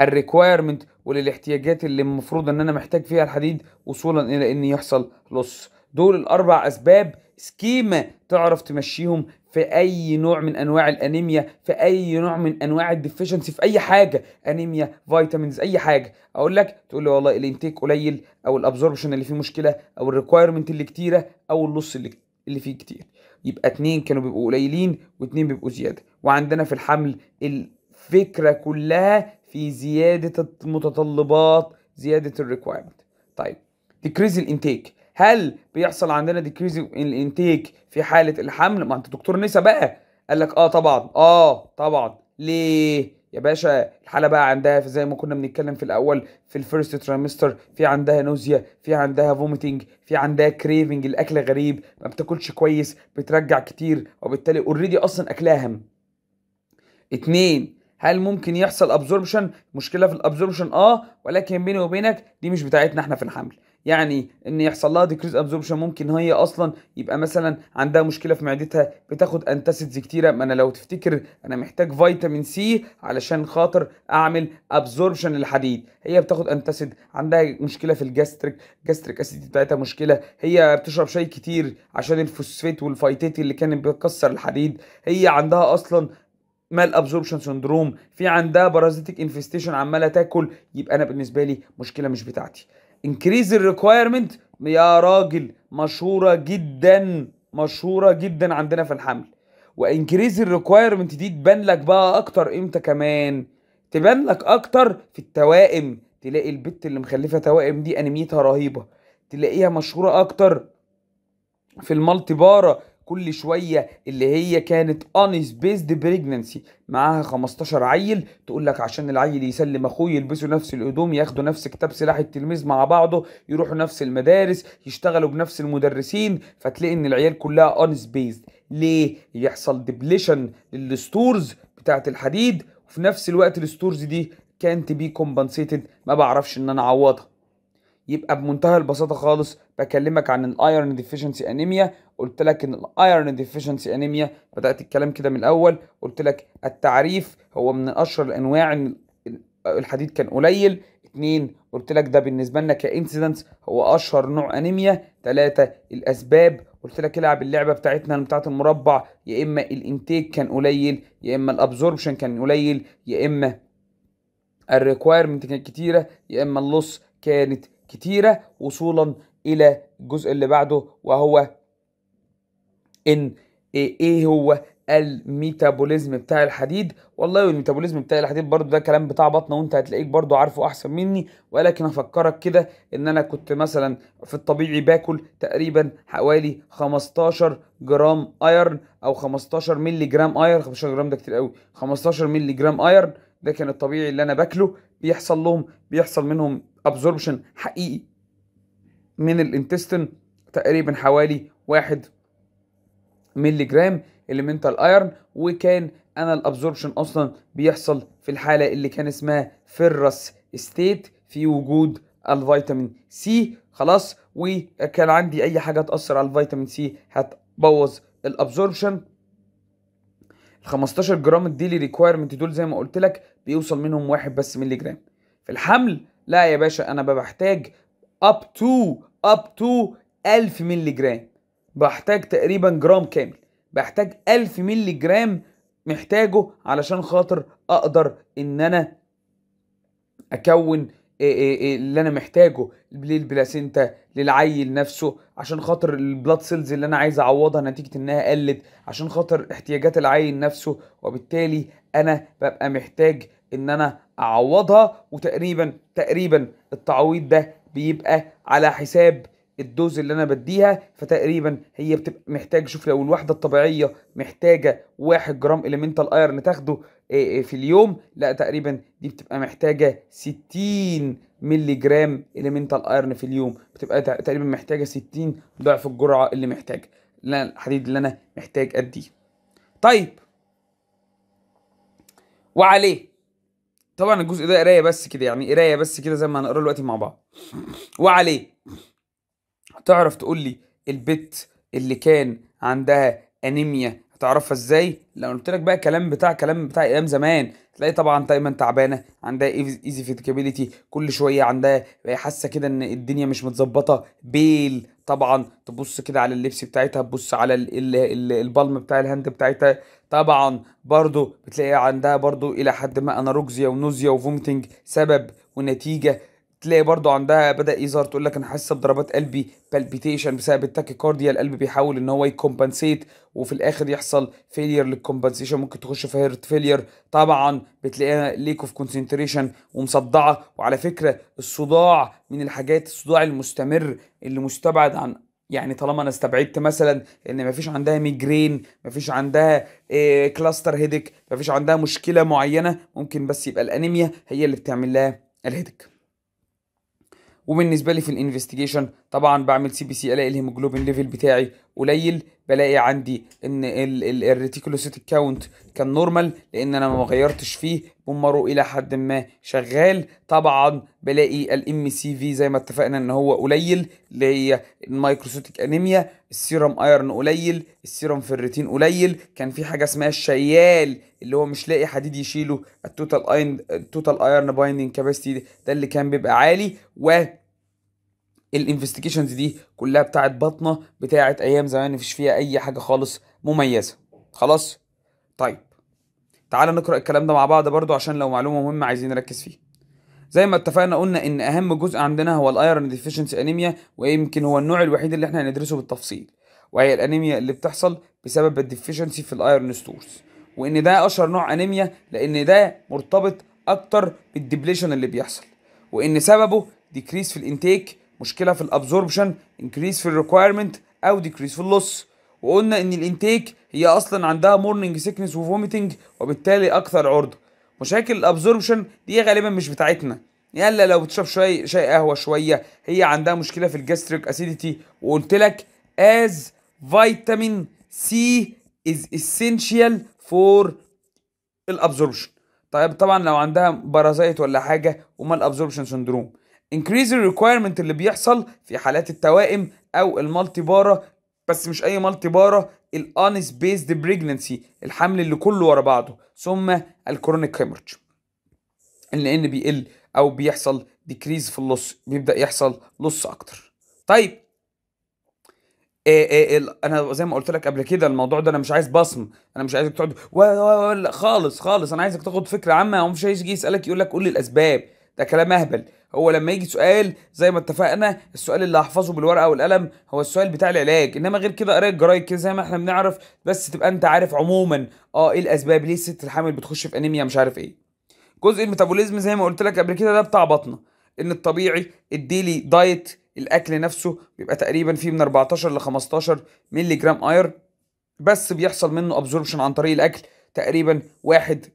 الريكويرمنت وللاحتياجات اللي المفروض ان انا محتاج فيها الحديد وصولا الى ان يحصل لص دول الاربع اسباب سكيما تعرف تمشيهم في اي نوع من انواع الانيميا في اي نوع من انواع الديفيشنسي في اي حاجه انيميا فيتامينز اي حاجه اقول لك تقول لي والله الانتيك قليل او الابزوربشن اللي فيه مشكله او الريكويرمنت اللي كتيره او اللص اللي اللي فيه كتير يبقى اتنين كانوا بيبقوا قليلين واتنين بيبقوا زياده وعندنا في الحمل الفكره كلها في زياده المتطلبات زياده الريكويرمنت طيب ديكريز الانتيك هل بيحصل عندنا ديكريزنج الانتيك في حاله الحمل ما انت دكتور نسا بقى قال لك اه طبعا اه طبعا ليه يا باشا الحاله بقى عندها في زي ما كنا بنتكلم في الاول في الفيرست تريمستر في عندها نوزيا في عندها فوميتنج في عندها كريفنج الاكل غريب ما بتاكلش كويس بترجع كتير وبالتالي اوريدي اصلا اكلها هم اتنين هل ممكن يحصل ابزوربشن مشكله في الابزوربشن اه ولكن بيني وبينك دي مش بتاعتنا احنا في الحمل يعني ان يحصل لها ديكريز ابزوربشن ممكن هي اصلا يبقى مثلا عندها مشكله في معدتها بتاخد انتاسيدز كتيره ما انا لو تفتكر انا محتاج فيتامين سي علشان خاطر اعمل ابزوربشن للحديد هي بتاخد انتاسيد عندها مشكله في الجاستريك جاستريك اسيد بتاعتها مشكله هي بتشرب شاي كتير عشان الفوسفيت والفايتات اللي كان بيكسر الحديد هي عندها اصلا مال ابزوربشن سندروم في عندها بارازيتيك انفستيشن عماله تاكل يبقى انا بالنسبه لي مشكله مش بتاعتي انكريز الريكويرمنت يا راجل مشهوره جدا مشهوره جدا عندنا في الحمل وانكريز الريكويرمنت دي تبان لك بقى اكتر امتى كمان تبان لك اكتر في التوائم تلاقي البت اللي مخلفه توائم دي انيميتها رهيبه تلاقيها مشهوره اكتر في المالتي بارا كل شويه اللي هي كانت انس بيزد بريجننسي معاها 15 عيل تقول لك عشان العيل يسلم اخوه يلبسوا نفس الهدوم ياخدوا نفس كتاب سلاح التلميذ مع بعضه يروحوا نفس المدارس يشتغلوا بنفس المدرسين فتلاقي ان العيال كلها انيس بيزد ليه يحصل ديبليشن للستورز بتاعه الحديد وفي نفس الوقت الستورز دي كانت بي كومبنسيتد ما بعرفش ان انا اعوضها يبقى بمنتهى البساطه خالص بكلمك عن الايرن ديفيشنسي انيميا قلت لك ان الايرن ديفيشنسي انيميا بدات الكلام كده من الاول قلت لك التعريف هو من اشهر الانواع ان الحديد كان قليل اتنين قلت لك ده بالنسبه لنا كانسيدنس هو اشهر نوع انيميا تلاتة الاسباب قلت لك العب اللعبه بتاعتنا بتاعه المربع يا اما الانتيك كان قليل يا اما الابزوربشن كان قليل يا اما الريكويرمنت كانت كتيره يا اما اللص كانت كتيره وصولا الى الجزء اللي بعده وهو ان إيه،, ايه هو الميتابوليزم بتاع الحديد والله الميتابوليزم بتاع الحديد برضو ده كلام بتاع بطنه وانت هتلاقيك برضو عارفه احسن مني ولكن افكرك كده ان انا كنت مثلا في الطبيعي باكل تقريبا حوالي 15 جرام ايرن او 15 مللي جرام ايرن 15 جرام ده كتير قوي 15 مللي جرام ايرن ده كان الطبيعي اللي انا باكله بيحصل لهم بيحصل منهم ابزوربشن حقيقي من الانتستن تقريبا حوالي واحد ملي جرام اليمنتال ايرن وكان انا الابزوربشن اصلا بيحصل في الحاله اللي كان اسمها فيرس ستيت في وجود الفيتامين سي خلاص وكان عندي اي حاجه تاثر على الفيتامين سي هتبوظ الابزوربشن ال 15 جرام الديلي ريكويرمنت دول زي ما قلت لك بيوصل منهم واحد بس ملي جرام في الحمل لا يا باشا انا بحتاج اب تو اب تو 1000 مللي جرام بحتاج تقريبا جرام كامل بحتاج 1000 مللي جرام محتاجه علشان خاطر اقدر ان انا اكون إيه، إيه، إيه، اللي انا محتاجه للبلاسينتا للعيل نفسه عشان خاطر البلاد سيلز اللي انا عايز اعوضها نتيجه انها قلت عشان خاطر احتياجات العيل نفسه وبالتالي انا ببقى محتاج ان انا اعوضها وتقريبا تقريبا التعويض ده بيبقى على حساب الدوز اللي انا بديها فتقريبا هي بتبقى محتاج شوف لو الوحده الطبيعيه محتاجه 1 جرام اليمنتال ايرن تاخده في اليوم لا تقريبا دي بتبقى محتاجه 60 مللي جرام اليمنتال ايرن في اليوم بتبقى تقريبا محتاجه 60 ضعف الجرعه اللي محتاجه الحديد اللي انا محتاج اديه طيب وعليه طبعا الجزء ده قرايه بس كده يعني قرايه بس كده زي ما هنقراه دلوقتي مع بعض وعليه تعرف تقول لي البت اللي كان عندها انيميا هتعرفها ازاي لو قلت لك بقى كلام بتاع كلام بتاع ايام زمان تلاقي طبعا دايما تعبانه عندها ايزي فيتكابيليتي كل شويه عندها حاسه كده ان الدنيا مش متظبطه بيل طبعا تبص كده على اللبس بتاعتها تبص على الـ الـ الـ البلم بتاع الهاند بتاعتها طبعا برضو بتلاقي عندها برضو الى حد ما روكزيا ونوزيا وفومتنج سبب ونتيجه تلاقي برضو عندها بدا يظهر تقول لك انا حاسه بضربات قلبي بالبيتيشن بسبب التاكيكارديا القلب بيحاول ان هو يكومبنسيت وفي الاخر يحصل فيلير للكومبنسيشن ممكن تخش في هيرت فيلير طبعا بتلاقيها ليك اوف كونسنتريشن ومصدعه وعلى فكره الصداع من الحاجات الصداع المستمر اللي مستبعد عن يعني طالما انا استبعدت مثلا ان مفيش عندها ميجرين مفيش عندها كلاستر هيدك مفيش عندها مشكله معينه ممكن بس يبقى الانيميا هي اللي بتعمل لها الهيدك وبالنسبه لي في الانفستيجيشن طبعا بعمل سي بي سي الاقي الهيموجلوبين ليفل بتاعي قليل بلاقي عندي ان الريتيكولوسيت كاونت كان نورمال لان انا ما غيرتش فيه بومارو الى حد ما شغال طبعا بلاقي الام سي في زي ما اتفقنا ان هو قليل اللي هي المايكروسيتيك انيميا السيروم ايرن قليل السيرم فيرتين قليل كان في حاجه اسمها الشيال اللي هو مش لاقي حديد يشيله التوتال ايرن التوتال ايرن بايندنج كاباسيتي ده اللي كان بيبقى عالي و الانفستيجيشنز دي كلها بتاعت بطنه بتاعت ايام زمان مفيش فيها اي حاجه خالص مميزه خلاص طيب تعال نقرا الكلام ده مع بعض برضو عشان لو معلومه مهمه عايزين نركز فيها زي ما اتفقنا قلنا ان اهم جزء عندنا هو الايرون ديفيشنسي انيميا ويمكن هو النوع الوحيد اللي احنا هندرسه بالتفصيل وهي الانيميا اللي بتحصل بسبب الديفيشنسي في الايرون ستورز وان ده اشهر نوع انيميا لان ده مرتبط اكتر بالديبليشن اللي بيحصل وان سببه ديكريس في الانتيك مشكله في الابزوربشن انكريس في الريكويرمنت او ديكريس في اللوس وقلنا ان الانتيك هي اصلا عندها مورنينج سيكنس وفوميتنج وبالتالي اكثر عرضه مشاكل الابزوربشن دي غالبا مش بتاعتنا يلا لو بتشرب شويه شاي قهوه شويه هي عندها مشكله في الجاستريك اسيديتي وقلت لك از فيتامين سي از اسينشال فور الابزوربشن طيب طبعا لو عندها بارازايت ولا حاجه امال الابزوربشن سندروم increase الريكويرمنت اللي بيحصل في حالات التوائم او المالتي بارا بس مش اي مالتي بارا الانس بيزد بريجننسي الحمل اللي كله ورا بعضه ثم الكرونيك هيمرج ان بيقل او بيحصل ديكريز في اللص بيبدا يحصل لص اكتر طيب إيه إيه انا زي ما قلت لك قبل كده الموضوع ده انا مش عايز بصم انا مش عايزك تقعد خالص خالص انا عايزك تاخد فكره عامه هو مش هيجي يسالك يقول لك قول لي الاسباب ده كلام اهبل هو لما يجي سؤال زي ما اتفقنا السؤال اللي هحفظه بالورقه والقلم هو السؤال بتاع العلاج انما غير كده قرايه الجرايد كده زي ما احنا بنعرف بس تبقى انت عارف عموما اه ايه الاسباب ليه الست الحامل بتخش في انيميا مش عارف ايه جزء الميتابوليزم زي ما قلت لك قبل كده ده بتاع بطنه ان الطبيعي الديلي دايت الاكل نفسه بيبقى تقريبا فيه من 14 ل 15 ملي جرام اير بس بيحصل منه ابزوربشن عن طريق الاكل تقريبا 1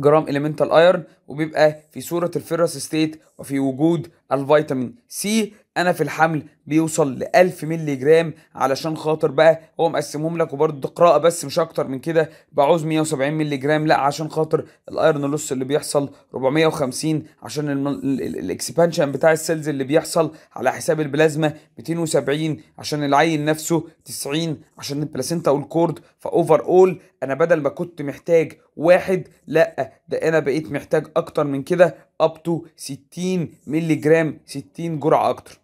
جرام اليمنتال ايرون وبيبقى في صوره الفيروس ستيت وفي وجود الفيتامين سي انا في الحمل بيوصل ل 1000 مللي جرام علشان خاطر بقى هو مقسمهم لك وبرده قراءه بس مش اكتر من كده بعوز 170 مللي جرام لا عشان خاطر الايرون لوس اللي بيحصل 450 عشان الاكسبانشن بتاع السيلز اللي بيحصل على حساب البلازما 270 عشان العين نفسه 90 عشان البلاسينتا والكورد فاوفر اول انا بدل ما كنت محتاج واحد لا ده انا بقيت محتاج اكتر من كده اب تو 60 مللي جرام 60 جرعه اكتر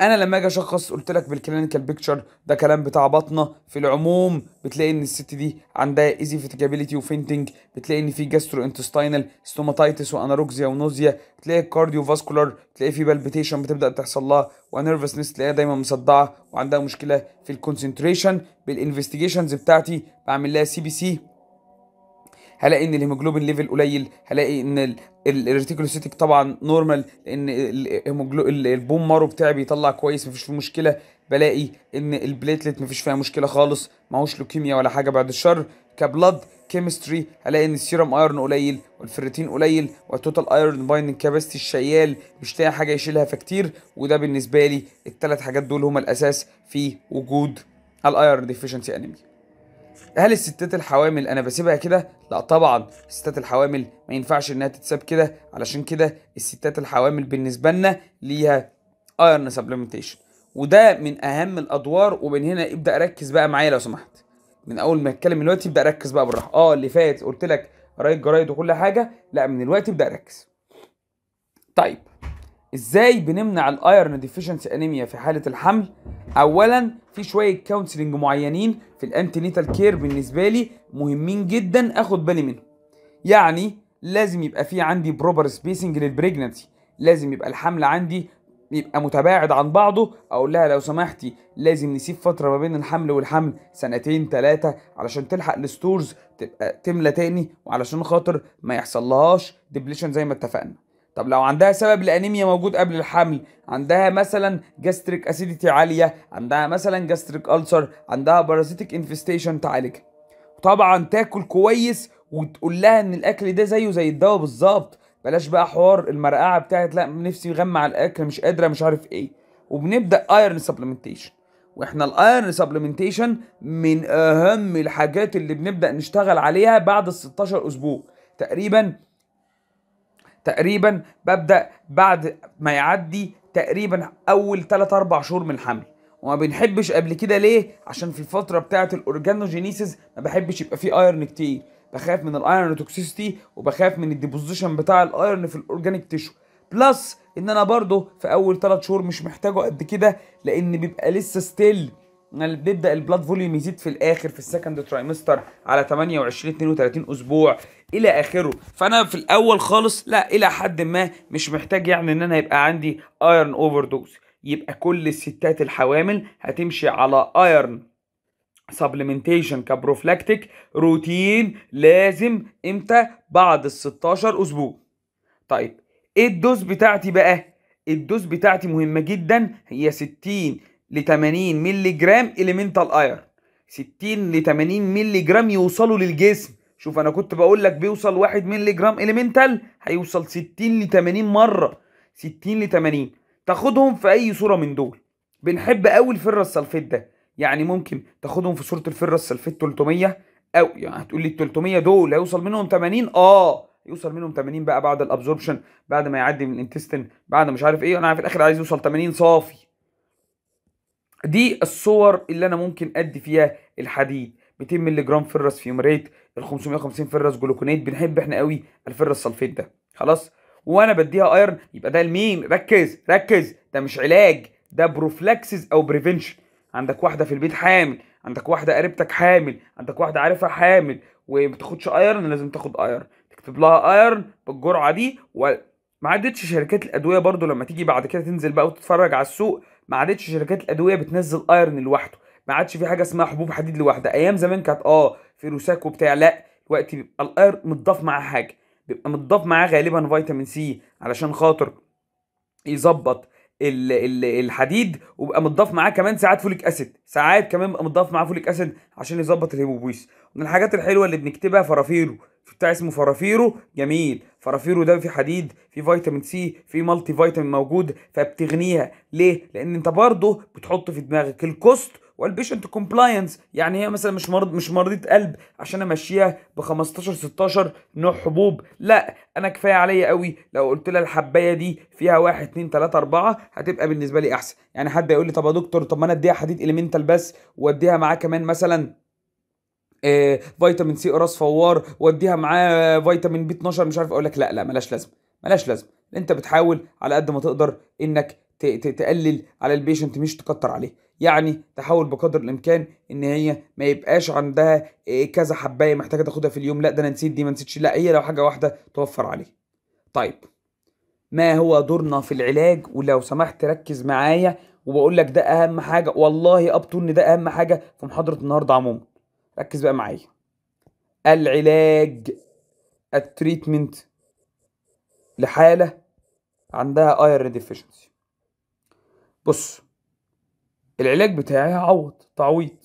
انا لما اجي اشخص قلت لك بالكلينيكال بيكتشر ده كلام بتاع بطنه في العموم بتلاقي ان الست دي عندها ايزي فيتيجابيلتي وفينتنج بتلاقي ان في جاسترو انتستاينال ستوماتايتس واناروكسيا ونوزيا بتلاقي الكارديو فاسكولار بتلاقي في بالبيتيشن بتبدا تحصل لها ونيرفسنس تلاقيها دايما مصدعه وعندها مشكله في الكونسنتريشن بالانفستيجيشنز بتاعتي بعمل لها سي بي سي هلاقي ان الهيموجلوبين ليفل قليل هلاقي ان الريتيكولوسيتيك طبعا نورمال لان البون مارو بتاعي بيطلع كويس مفيش فيه مشكله بلاقي ان البليتلت مفيش فيها مشكله خالص معهوش لوكيميا ولا حاجه بعد الشر كبلد كيمستري هلاقي ان السيرم ايرون قليل والفريتين قليل والتوتال ايرون بايندنج كاباستي الشيال مش لاقي حاجه يشيلها فكتير وده بالنسبه لي الثلاث حاجات دول هما الاساس في وجود الايرون ديفيشنسي انيميا هل الستات الحوامل انا بسيبها كده لا طبعا الستات الحوامل ما ينفعش انها تتساب كده علشان كده الستات الحوامل بالنسبه لنا ليها ايرن سبلمنتيشن وده من اهم الادوار ومن هنا ابدا ركز بقى معايا لو سمحت من اول ما اتكلم دلوقتي ابدا ركز بقى بالراحه اه اللي فات قلت لك قرايه جرايد وكل حاجه لا من دلوقتي ابدا ركز طيب ازاي بنمنع الايرن ديفيشنسي انيميا في حاله الحمل اولا في شويه كونسلنج معينين في الانتينيتال كير بالنسبه لي مهمين جدا اخد بالي منهم يعني لازم يبقى في عندي بروبر سبيسنج للبريجننسي لازم يبقى الحمل عندي يبقى متباعد عن بعضه اقول لها لو سمحتي لازم نسيب فتره ما بين الحمل والحمل سنتين ثلاثه علشان تلحق الستورز تبقى تملى تاني وعلشان خاطر ما يحصلهاش ديبليشن زي ما اتفقنا طب لو عندها سبب الانيميا موجود قبل الحمل عندها مثلا جاستريك اسيديتي عاليه عندها مثلا جاستريك ألسر عندها بارازيتيك انفستيشن تعالجها طبعا تاكل كويس وتقول لها ان الاكل ده زيه زي الدواء بالظبط بلاش بقى حوار المرقعه بتاعت لا نفسي غمى على الاكل مش قادره مش عارف ايه وبنبدا ايرن سبلمنتيشن واحنا الايرن سبلمنتيشن من اهم الحاجات اللي بنبدا نشتغل عليها بعد ال 16 اسبوع تقريبا تقريبا ببدا بعد ما يعدي تقريبا اول 3 4 شهور من الحمل وما بنحبش قبل كده ليه عشان في الفتره بتاعه الاورجانوجينيسيس ما بحبش يبقى فيه ايرن كتير بخاف من الايرن توكسيستي وبخاف من الديبوزيشن بتاع الايرن في الاورجانيك تيشو بلس ان انا برضه في اول 3 شهور مش محتاجه قد كده لان بيبقى لسه ستيل بيبدا البلاد فوليوم يزيد في الاخر في السكند ترايمستر على 28 32 اسبوع الى اخره فانا في الاول خالص لا الى حد ما مش محتاج يعني ان انا يبقى عندي ايرن اوفر دوز يبقى كل الستات الحوامل هتمشي على ايرن سبلمنتيشن كبروفلاكتيك روتين لازم امتى بعد ال 16 اسبوع طيب ايه الدوز بتاعتي بقى الدوز بتاعتي مهمه جدا هي 60 ل 80 مللي جرام اليمنتال اير 60 ل 80 مللي جرام يوصلوا للجسم شوف انا كنت بقول لك بيوصل 1 مللي جرام اليمنتال هيوصل 60 ل 80 مره 60 ل 80 تاخدهم في اي صوره من دول بنحب قوي الفره السلفيت ده يعني ممكن تاخدهم في صوره الفره السلفيت 300 او يعني هتقول لي ال 300 دول هيوصل منهم 80 اه يوصل منهم 80 بقى بعد الابزوربشن بعد ما يعدي من الانتستين بعد مش عارف ايه انا في الاخر عايز يوصل 80 صافي دي الصور اللي انا ممكن ادي فيها الحديد 200 مللي جرام فرس فيومريت ال 550 فرس جلوكونيت بنحب احنا قوي الفرس سلفيت ده خلاص وانا بديها ايرن يبقى ده لمين ركز ركز ده مش علاج ده بروفلاكسز او بريفنشن عندك واحده في البيت حامل عندك واحده قريبتك حامل عندك واحده عارفها حامل وما تاخدش ايرن لازم تاخد ايرن تكتب لها ايرن بالجرعه دي و... ما عدتش شركات الادويه برضو لما تيجي بعد كده تنزل بقى وتتفرج على السوق ما عادتش شركات الادويه بتنزل ايرن لوحده ما عادش في حاجه اسمها حبوب حديد لوحده ايام زمان كانت اه فيروساك وبتاع لا دلوقتي بيبقى الايرن متضاف معاه حاجه بيبقى متضاف معاه غالبا فيتامين سي علشان خاطر يظبط الحديد وبقى متضاف معاه كمان ساعات فوليك اسيد ساعات كمان بقى متضاف معاه فوليك اسيد عشان يظبط الهيبوبويس من الحاجات الحلوه اللي بنكتبها فرافيرو بتاع اسمه فرافيرو جميل فرافيرو ده فيه حديد فيه فيتامين سي فيه مالتي فيتامين موجود فبتغنيها ليه لان انت برضه بتحط في دماغك الكوست والبيشنت كومبلاينس يعني هي مثلا مش مرض مش مريضه قلب عشان امشيها ب 15 16 نوع حبوب لا انا كفايه عليا قوي لو قلت لها الحبايه دي فيها 1 2 3 4 هتبقى بالنسبه لي احسن يعني حد يقول لي طب يا دكتور طب ما انا اديها حديد اليمنتال بس واديها معاه كمان مثلا آه، فيتامين سي قراص فوار وديها معاه فيتامين بي 12 مش عارف اقول لك لا لا ملاش لازمه ملاش لازمه انت بتحاول على قد ما تقدر انك تقلل على البيشنت مش تكتر عليه يعني تحاول بقدر الامكان ان هي ما يبقاش عندها آه، كذا حبايه محتاجه تاخدها في اليوم لا ده انا نسيت دي ما نسيتش لا هي لو حاجه واحده توفر عليه طيب ما هو دورنا في العلاج ولو سمحت ركز معايا وبقول لك ده اهم حاجه والله ابطو ان ده اهم حاجه في محاضره النهارده عموما ركز بقى معايا العلاج التريتمنت لحالة عندها ايرن ديفيشنسي بص العلاج بتاعي هعوض تعويض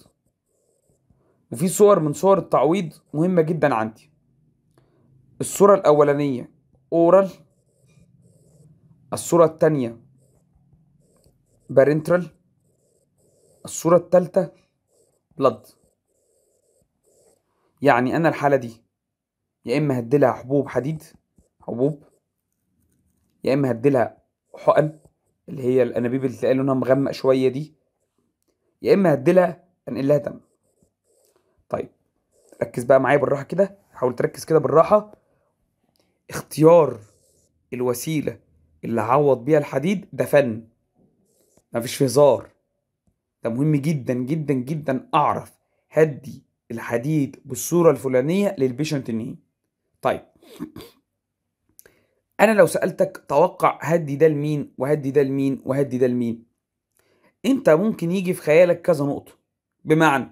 وفي صور من صور التعويض مهمة جدا عندي الصورة الأولانية أورال الصورة التانية بارنترال الصورة التالتة بلد يعني انا الحالة دي يا اما هديلها حبوب حديد حبوب يا اما هديلها حقن اللي هي الانابيب اللي تلاقي لونها مغمق شوية دي يا اما هديلها انقل لها دم طيب ركز بقى معايا بالراحة كده حاول تركز كده بالراحة اختيار الوسيلة اللي هعوض بيها الحديد ده فن مفيش هزار ده مهم جدا جدا جدا اعرف هدي الحديد بالصورة الفلانية للبيشنت ني طيب انا لو سألتك توقع هدي ده لمين وهدي ده لمين وهدي ده لمين انت ممكن يجي في خيالك كذا نقطة بمعنى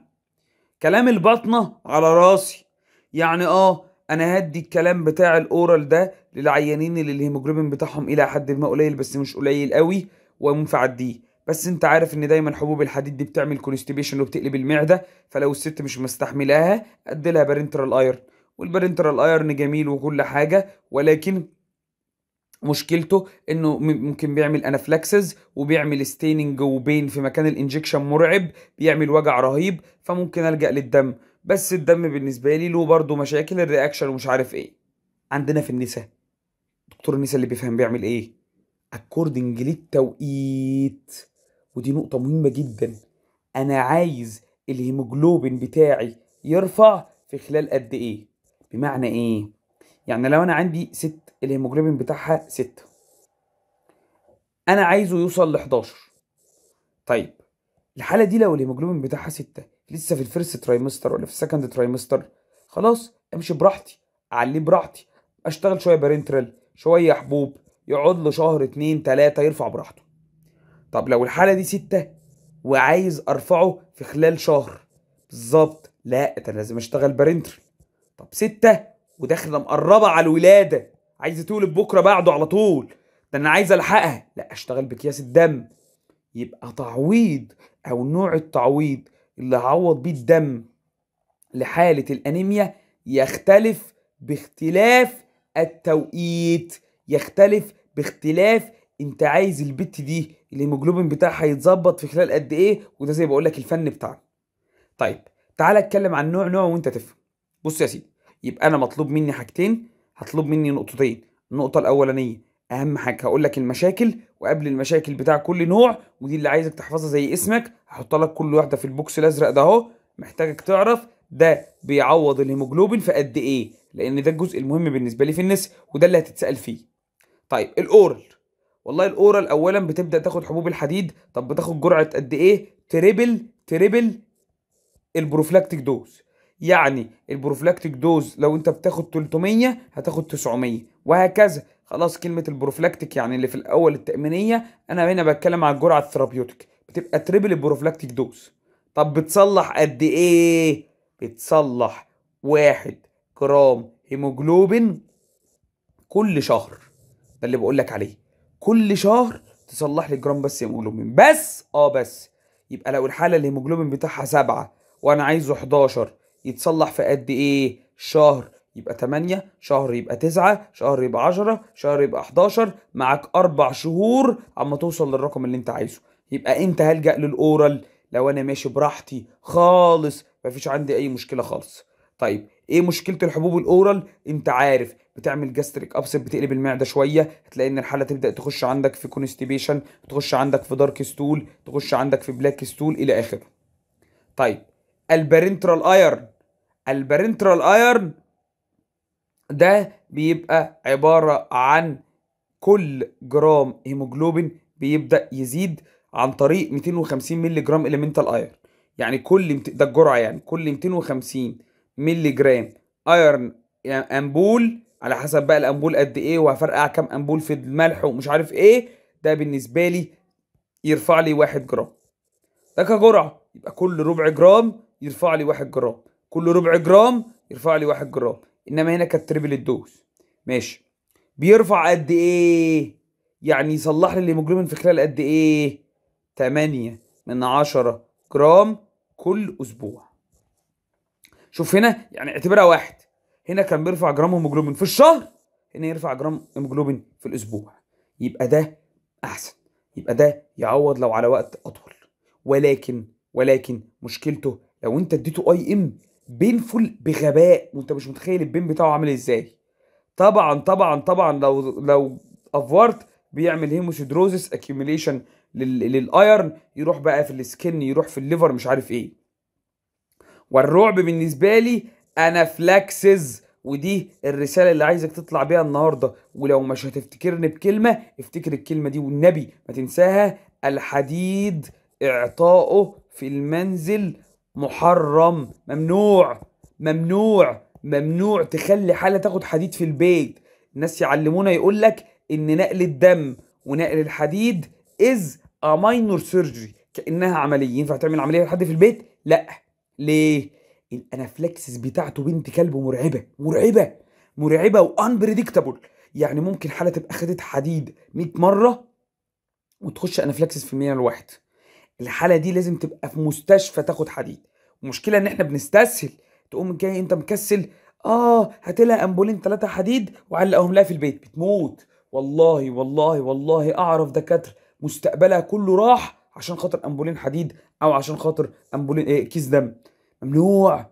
كلام البطنة على راسي يعني اه انا هدي الكلام بتاع الاورال ده للعيانين اللي الهيموجلوبين بتاعهم الى حد ما قليل بس مش قليل قوي وينفع اديه بس انت عارف ان دايما حبوب الحديد دي بتعمل كونستيبيشن وبتقلب المعده فلو الست مش مستحملاها ادي لها بارنترال ايرن والبارنترال ايرن جميل وكل حاجه ولكن مشكلته انه ممكن بيعمل انافلاكسز وبيعمل ستيننج وبين في مكان الانجكشن مرعب بيعمل وجع رهيب فممكن الجا للدم بس الدم بالنسبه لي له برضه مشاكل الرياكشن ومش عارف ايه عندنا في النساء دكتور النساء اللي بيفهم بيعمل ايه اكوردنج للتوقيت ودي نقطة مهمة جدا أنا عايز الهيموجلوبين بتاعي يرفع في خلال قد إيه بمعنى إيه يعني لو أنا عندي ست الهيموجلوبين بتاعها ستة أنا عايزه يوصل ل 11 طيب الحالة دي لو الهيموجلوبين بتاعها ستة لسه في الفيرست ترايمستر ولا في السكند ترايمستر خلاص امشي براحتي اعليه براحتي اشتغل شويه بارنترال شويه حبوب يقعد له شهر اتنين تلاته يرفع براحته طب لو الحالة دي ستة وعايز أرفعه في خلال شهر بالظبط لا أنا لازم أشتغل برنتر طب ستة وداخلة مقربة على الولادة عايزة تولد بكرة بعده على طول ده أنا عايز ألحقها لا أشتغل بأكياس الدم يبقى تعويض أو نوع التعويض اللي هعوض بيه الدم لحالة الأنيميا يختلف باختلاف التوقيت يختلف باختلاف انت عايز البت دي الهيموجلوبين بتاعها يتظبط في خلال قد ايه وده زي ما بقول لك الفن بتاعنا طيب تعالى اتكلم عن نوع نوع وانت تفهم بص يا سيدي يبقى انا مطلوب مني حاجتين هطلب مني نقطتين النقطه الاولانيه اهم حاجه هقول لك المشاكل وقبل المشاكل بتاع كل نوع ودي اللي عايزك تحفظها زي اسمك هحط لك كل واحده في البوكس الازرق ده اهو محتاجك تعرف ده بيعوض الهيموجلوبين في قد ايه لان ده الجزء المهم بالنسبه لي في النساء وده اللي هتتسال فيه طيب الاورال والله الاورال اولا بتبدا تاخد حبوب الحديد طب بتاخد جرعه قد ايه تريبل تريبل البروفلاكتيك دوز يعني البروفلاكتيك دوز لو انت بتاخد 300 هتاخد 900 وهكذا خلاص كلمه البروفلاكتيك يعني اللي في الاول التامينيه انا هنا بتكلم على الجرعه الثيرابيوتيك بتبقى تريبل البروفلاكتيك دوز طب بتصلح قد ايه بتصلح واحد جرام هيموجلوبين كل شهر ده اللي بقول لك عليه كل شهر تصلح لي جرام بس هيموجلوبين بس اه بس يبقى لو الحاله اللي هيموجلوبين بتاعها سبعة وانا عايزه 11 يتصلح في قد ايه شهر يبقى 8 شهر يبقى 9 شهر يبقى 10 شهر يبقى 11 معاك اربع شهور عما توصل للرقم اللي انت عايزه يبقى امتى هلجا للاورال لو انا ماشي براحتي خالص مفيش عندي اي مشكله خالص طيب ايه مشكله الحبوب الاورال انت عارف بتعمل جاستريك ابسط بتقلب المعده شويه هتلاقي ان الحاله تبدا تخش عندك في كونستيبيشن تخش عندك في دارك ستول تخش عندك في بلاك ستول الى اخره طيب البارنترال ايرن البارنترال ايرن ده بيبقى عباره عن كل جرام هيموجلوبين بيبدا يزيد عن طريق 250 مللي جرام اليمنتال ايرن يعني كل ده الجرعه يعني كل 250 مللي جرام ايرن يعني امبول على حسب بقى الامبول قد ايه وهفرقع كام امبول في الملح ومش عارف ايه ده بالنسبه لي يرفع لي 1 جرام ده كجرعه يبقى كل ربع جرام يرفع لي 1 جرام كل ربع جرام يرفع لي 1 جرام انما هنا كانت تريبل الدوز ماشي بيرفع قد ايه يعني يصلح لي الهيموجلوبين في خلال قد ايه 8 من 10 جرام كل اسبوع شوف هنا يعني اعتبرها واحد هنا كان بيرفع جرام هيموجلوبين في الشهر هنا يرفع جرام هيموجلوبين في الاسبوع يبقى ده احسن يبقى ده يعوض لو على وقت اطول ولكن ولكن مشكلته لو انت اديته اي ام بين فل بغباء وانت مش متخيل البين بتاعه عامل ازاي طبعا طبعا طبعا لو لو افورت بيعمل هيموسيدروزس اكيوميليشن للايرن يروح بقى في السكن يروح في الليفر مش عارف ايه والرعب بالنسبه لي انافلاكسز ودي الرساله اللي عايزك تطلع بيها النهارده ولو مش هتفتكرني بكلمه افتكر الكلمه دي والنبي ما تنساها الحديد اعطاؤه في المنزل محرم ممنوع ممنوع ممنوع تخلي حاله تاخد حديد في البيت الناس يعلمونا يقول لك ان نقل الدم ونقل الحديد از ا ماينور سيرجري كانها عمليه ينفع تعمل عمليه لحد في البيت لا ليه الانافلكسس بتاعته بنت كلب مرعبه مرعبه مرعبه وانبريدكتابل يعني ممكن حاله تبقى خدت حديد 100 مره وتخش انافلكسس في المية الواحد الحاله دي لازم تبقى في مستشفى تاخد حديد المشكله ان احنا بنستسهل تقوم جاي انت مكسل اه هات لها امبولين ثلاثه حديد وعلقهم لها في البيت بتموت والله والله والله اعرف دكاتره مستقبلها كله راح عشان خاطر امبولين حديد او عشان خاطر امبولين إيه كيس دم ممنوع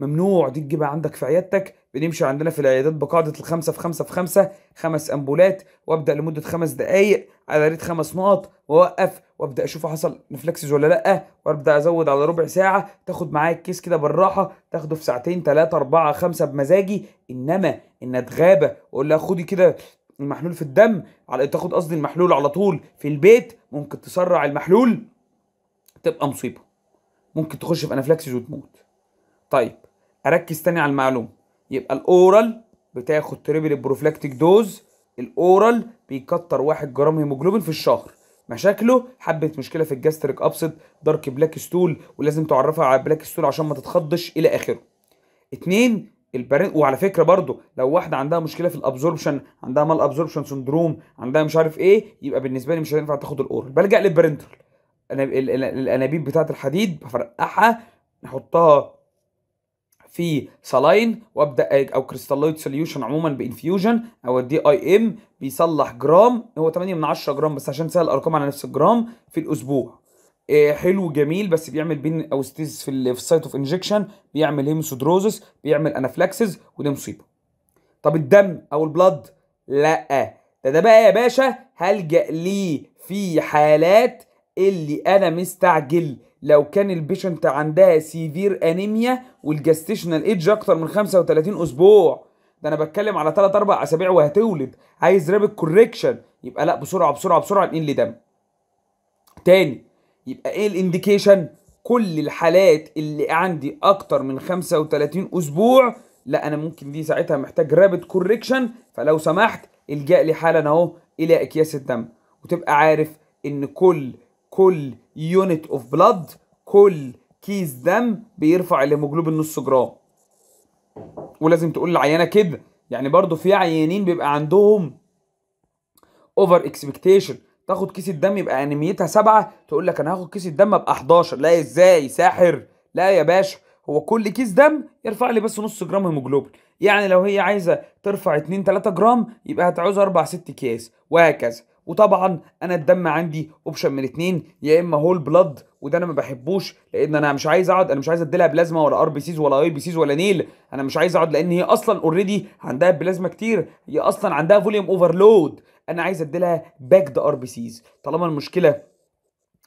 ممنوع دي تجيبها عندك في عيادتك بنمشي عندنا في العيادات بقاعدة الخمسة في خمسة في خمسة خمس أمبولات وأبدأ لمدة خمس دقايق على ريت خمس نقط وأوقف وأبدأ أشوف حصل ريفلكسز ولا لأ وأبدأ أزود على ربع ساعة تاخد معايا الكيس كده بالراحة تاخده في ساعتين تلاتة أربعة خمسة بمزاجي إنما إن تغابه وأقول لها خدي كده المحلول في الدم على تاخد قصدي المحلول على طول في البيت ممكن تسرع المحلول تبقى مصيبه ممكن تخش في انافلاكسيس وتموت طيب اركز تاني على المعلومه يبقى الاورال بتاخد تريبل بروفلاكتيك دوز الاورال بيكتر 1 جرام هيموجلوبين في الشهر مشاكله حبه مشكله في الجاستريك ابسط دارك بلاك ستول ولازم تعرفها على بلاك ستول عشان ما تتخضش الى اخره اتنين البرين وعلى فكره برضو لو واحده عندها مشكله في الابزوربشن عندها مال ابزوربشن سندروم عندها مش عارف ايه يبقى بالنسبه لي مش هينفع تاخد الاورال بلجا للبرنترال الانابيب بتاعه الحديد بفرقعها نحطها في سلاين وابدا او كريستالويد سوليوشن عموما بانفيوجن او الدي اي ام بيصلح جرام هو 8 من 10 جرام بس عشان سهل الارقام على نفس الجرام في الاسبوع آه، حلو جميل بس بيعمل بين اوستيز في السايت اوف انجكشن بيعمل هيموسيدروزس بيعمل انافلاكسز وده مصيبه طب الدم او البلد لا ده ده بقى يا باشا هلجا ليه في حالات اللي انا مستعجل لو كان البيشنت عندها سيفير انيميا والجاستيشنال ايدج اكتر من 35 اسبوع ده انا بتكلم على 3 4 اسابيع وهتولد عايز رابط كوريكشن يبقى لا بسرعه بسرعه بسرعه نقل دم تاني يبقى ايه الانديكيشن كل الحالات اللي عندي اكتر من 35 اسبوع لا انا ممكن دي ساعتها محتاج رابد كوريكشن فلو سمحت الجا لي حالا اهو الى اكياس الدم وتبقى عارف ان كل كل يونت اوف بلاد كل كيس دم بيرفع الهيموجلوبين نص جرام ولازم تقول العيانه كده يعني برضو في عيانين بيبقى عندهم اوفر اكسبكتيشن تاخد كيس الدم يبقى انيميتها يعني سبعة تقول لك انا هاخد كيس الدم ابقى 11 لا ازاي ساحر لا يا باشا هو كل كيس دم يرفع لي بس نص جرام هيموجلوبين يعني لو هي عايزه ترفع 2 3 جرام يبقى هتعوز 4 6 كيس وهكذا وطبعا انا الدم عندي اوبشن من اتنين يا اما هول بلاد وده انا ما بحبوش لان انا مش عايز اقعد انا مش عايز اديلها بلازما ولا ار بي سيز ولا اي بي سيز ولا نيل انا مش عايز اقعد لان هي اصلا اوريدي عندها بلازما كتير هي اصلا عندها فوليوم اوفرلود انا عايز اديلها باكد ار بي سيز طالما المشكله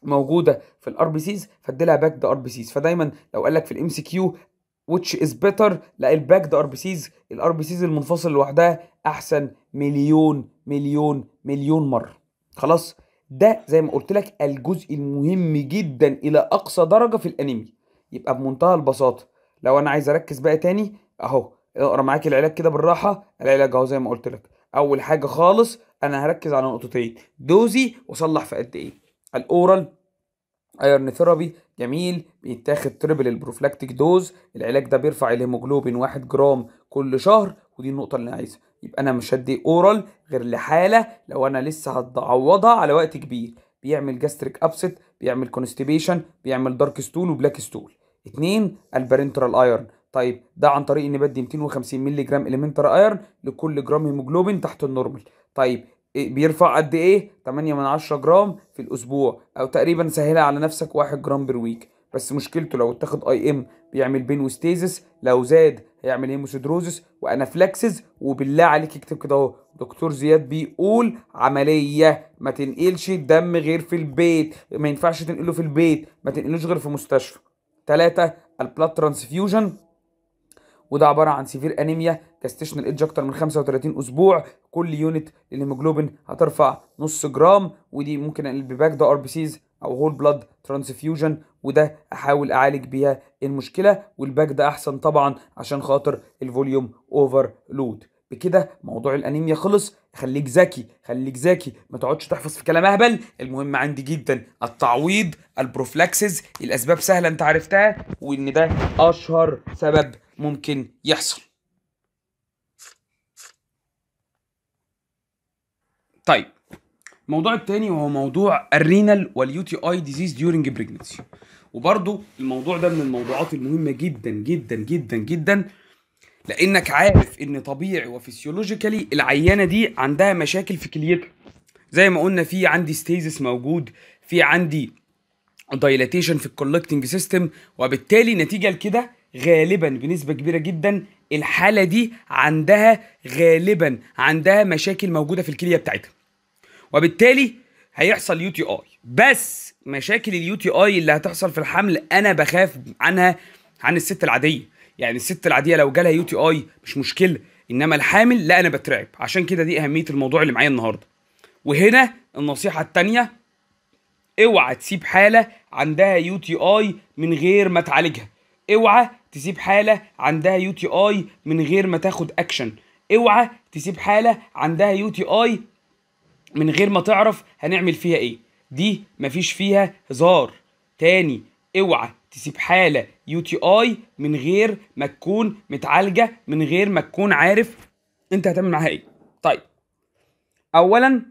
موجوده في الار بي سيز فاديلها باك ار بي سيز فدايما لو قال لك في الام سي كيو which is better لا الباك ده ار بي سيز الار بي سيز المنفصل لوحدها احسن مليون مليون مليون مرة خلاص ده زي ما قلت لك الجزء المهم جدا الى اقصى درجة في الانمي يبقى بمنتهى البساطة لو انا عايز اركز بقى تاني اهو اقرا معاك العلاج كده بالراحة العلاج اهو زي ما قلت لك اول حاجة خالص انا هركز على نقطتين دوزي وصلح في قد ايه الاورال ايرن ثيرابي جميل بيتاخد تريبل البروفلاكتيك دوز العلاج ده بيرفع الهيموجلوبين 1 جرام كل شهر ودي النقطه اللي انا عايزها يبقى انا مش هدي اورال غير لحاله لو انا لسه هعوضها على وقت كبير بيعمل جاستريك ابسيت بيعمل كونستيبيشن بيعمل دارك ستول وبلاك ستول اتنين البارنترال ايرون طيب ده عن طريق اني بدي 250 مللي جرام اليمنتر ايرون لكل جرام هيموجلوبين تحت النورمال طيب إيه، بيرفع قد ايه 8 من 10 جرام في الاسبوع او تقريبا سهلها على نفسك 1 جرام بر ويك بس مشكلته لو اتاخد اي ام بيعمل بينوستيزس لو زاد هيعمل هيموسيدروزس وانافلاكسز وبالله عليك اكتب كده اهو دكتور زياد بيقول عمليه ما تنقلش الدم غير في البيت ما ينفعش تنقله في البيت ما تنقلوش غير في مستشفى ثلاثة البلات ترانسفيوجن وده عباره عن سيفير انيميا كاستيشنال ايدج اكتر من 35 اسبوع كل يونت للهيموجلوبين هترفع نص جرام ودي ممكن البيباك ده ار بي سيز او هول بلاد ترانسفيوجن وده احاول اعالج بيها المشكله والباك ده احسن طبعا عشان خاطر الفوليوم اوفر لود بكده موضوع الانيميا خلص خليك ذكي خليك ذكي ما تقعدش تحفظ في كلام اهبل المهم عندي جدا التعويض البروفلاكسز الاسباب سهله انت عرفتها وان ده اشهر سبب ممكن يحصل طيب الموضوع التاني وهو موضوع الرينال تي اي ديزيز ديورنج بريجنسي وبرضو الموضوع ده من الموضوعات المهمة جدا جدا جدا جدا لانك عارف ان طبيعي وفيسيولوجيكالي العيانة دي عندها مشاكل في كليتها زي ما قلنا في عندي ستيزس موجود في عندي دايلاتيشن في الكولكتنج سيستم وبالتالي نتيجة لكده غالبا بنسبة كبيرة جدا الحالة دي عندها غالبا عندها مشاكل موجودة في الكلية بتاعتها وبالتالي هيحصل يو تي اي بس مشاكل اليو تي اي اللي هتحصل في الحمل انا بخاف عنها عن الست العاديه يعني الست العاديه لو جالها يو تي اي مش مشكله انما الحامل لا انا بترعب عشان كده دي اهميه الموضوع اللي معايا النهارده وهنا النصيحه الثانيه اوعى تسيب حاله عندها يو تي اي من غير ما تعالجها اوعى تسيب حاله عندها يو تي اي من غير ما تاخد اكشن اوعى تسيب حاله عندها يو تي اي من غير ما تعرف هنعمل فيها ايه دي مفيش فيها هزار تاني اوعى تسيب حالة يو تي اي من غير ما تكون متعالجة من غير ما تكون عارف انت هتعمل معاها ايه طيب اولا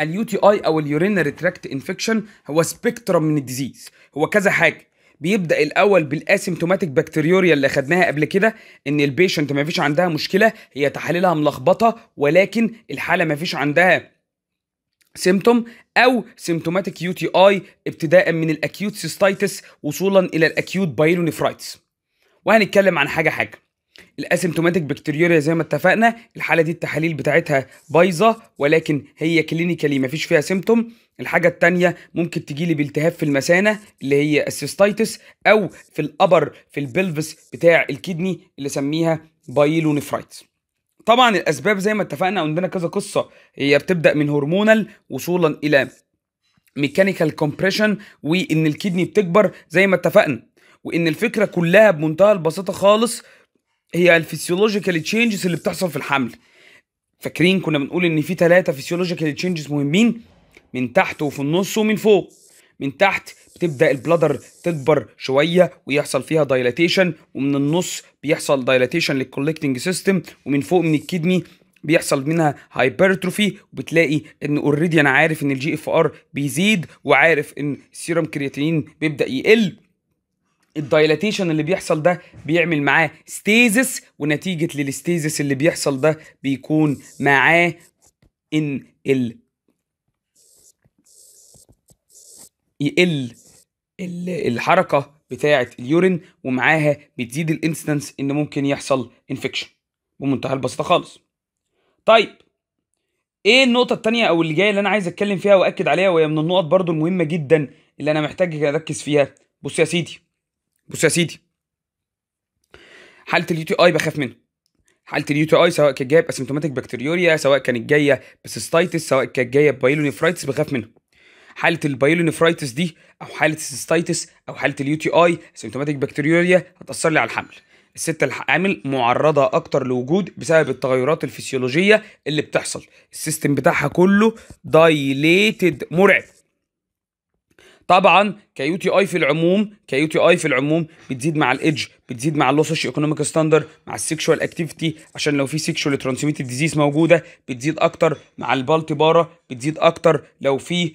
اليو تي اي او اليورينري تراكت انفكشن هو سبيكترم من الديزيز هو كذا حاجه بيبدا الاول بالاسيمتوماتيك بكتيريوريا اللي خدناها قبل كده ان البيشنت ما فيش عندها مشكله هي تحاليلها ملخبطه ولكن الحاله ما فيش عندها سيمتوم او سيمتوماتيك يو تي اي ابتداء من الاكيوت سيستايتس وصولا الى الاكيوت بايلونيفرايتس وهنتكلم عن حاجه حاجه الاسيمتوماتيك بكتيريوريا زي ما اتفقنا الحاله دي التحاليل بتاعتها بايظه ولكن هي كلينيكالي مفيش فيها سيمتوم الحاجه الثانيه ممكن تجي لي بالتهاب في المثانه اللي هي السيستايتس او في الابر في البلفس بتاع الكدني اللي سميها بايلونيفرايتس طبعا الاسباب زي ما اتفقنا عندنا كذا قصه هي بتبدا من هرمونال وصولا الى ميكانيكال كومبريشن وان الكدني بتكبر زي ما اتفقنا وان الفكره كلها بمنتهى البساطه خالص هي الفسيولوجيكال تشينجز اللي بتحصل في الحمل فاكرين كنا بنقول ان في ثلاثه فسيولوجيكال تشينجز مهمين من تحت وفي النص ومن فوق من تحت بتبدا البلادر تكبر شويه ويحصل فيها دايلاتيشن ومن النص بيحصل دايلاتيشن للكولكتنج سيستم ومن فوق من الكدني بيحصل منها هايبرتروفي وبتلاقي ان اوريدي انا عارف ان الجي اف ار بيزيد وعارف ان السيرم كرياتينين بيبدا يقل الدايلاتيشن اللي بيحصل ده بيعمل معاه ستيزس ونتيجه للستيزس اللي بيحصل ده بيكون معاه ان ال يقل الحركه بتاعه اليورين ومعاها بتزيد الانستنس ان ممكن يحصل انفكشن بمنتهى البساطه خالص طيب ايه النقطه الثانيه او اللي جايه اللي انا عايز اتكلم فيها واكد عليها وهي من النقط برضو المهمه جدا اللي انا محتاج اركز فيها بص يا سيدي بص يا سيدي حاله تي اي بخاف منها حاله تي اي سواء كانت جايه باسمتوماتيك بكتيريوريا سواء كانت جايه بسيستايتس سواء كانت جايه ببايلونيفرايتس بخاف منها حاله البايلونفرايتس دي او حاله السيستايتس او حاله اليو تي اي سيمتوماتيك بكتيريوريا هتاثر لي على الحمل الست الحامل معرضه اكتر لوجود بسبب التغيرات الفسيولوجيه اللي بتحصل السيستم بتاعها كله دايليتد مرعب طبعا كيو تي اي في العموم كيو تي اي في العموم بتزيد مع الايدج بتزيد مع اللو سوشيو ايكونوميك ستاندر مع السكشوال اكتيفيتي عشان لو في سكشوال ترانسميتد ديزيز موجوده بتزيد اكتر مع البالتي بارا بتزيد اكتر لو في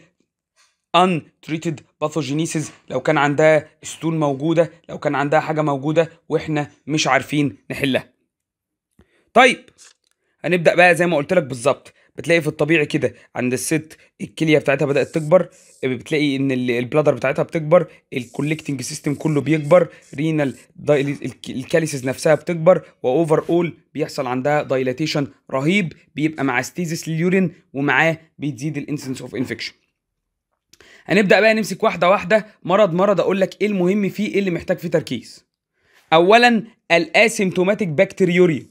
untreated pathogenesis لو كان عندها ستون موجودة لو كان عندها حاجة موجودة وإحنا مش عارفين نحلها طيب هنبدأ بقى زي ما قلت لك بالظبط بتلاقي في الطبيعي كده عند الست الكليه بتاعتها بدات تكبر بتلاقي ان البلادر بتاعتها بتكبر الكولكتنج سيستم كله بيكبر رينال الكاليسز نفسها بتكبر واوفر اول بيحصل عندها دايلاتيشن رهيب بيبقى مع ستيزس لليورين ومعاه بتزيد الانسنس اوف انفكشن هنبدا بقى نمسك واحده واحده مرض مرض اقول لك ايه المهم فيه ايه اللي محتاج فيه تركيز اولا الاسيمتوماتيك بكتيريوريا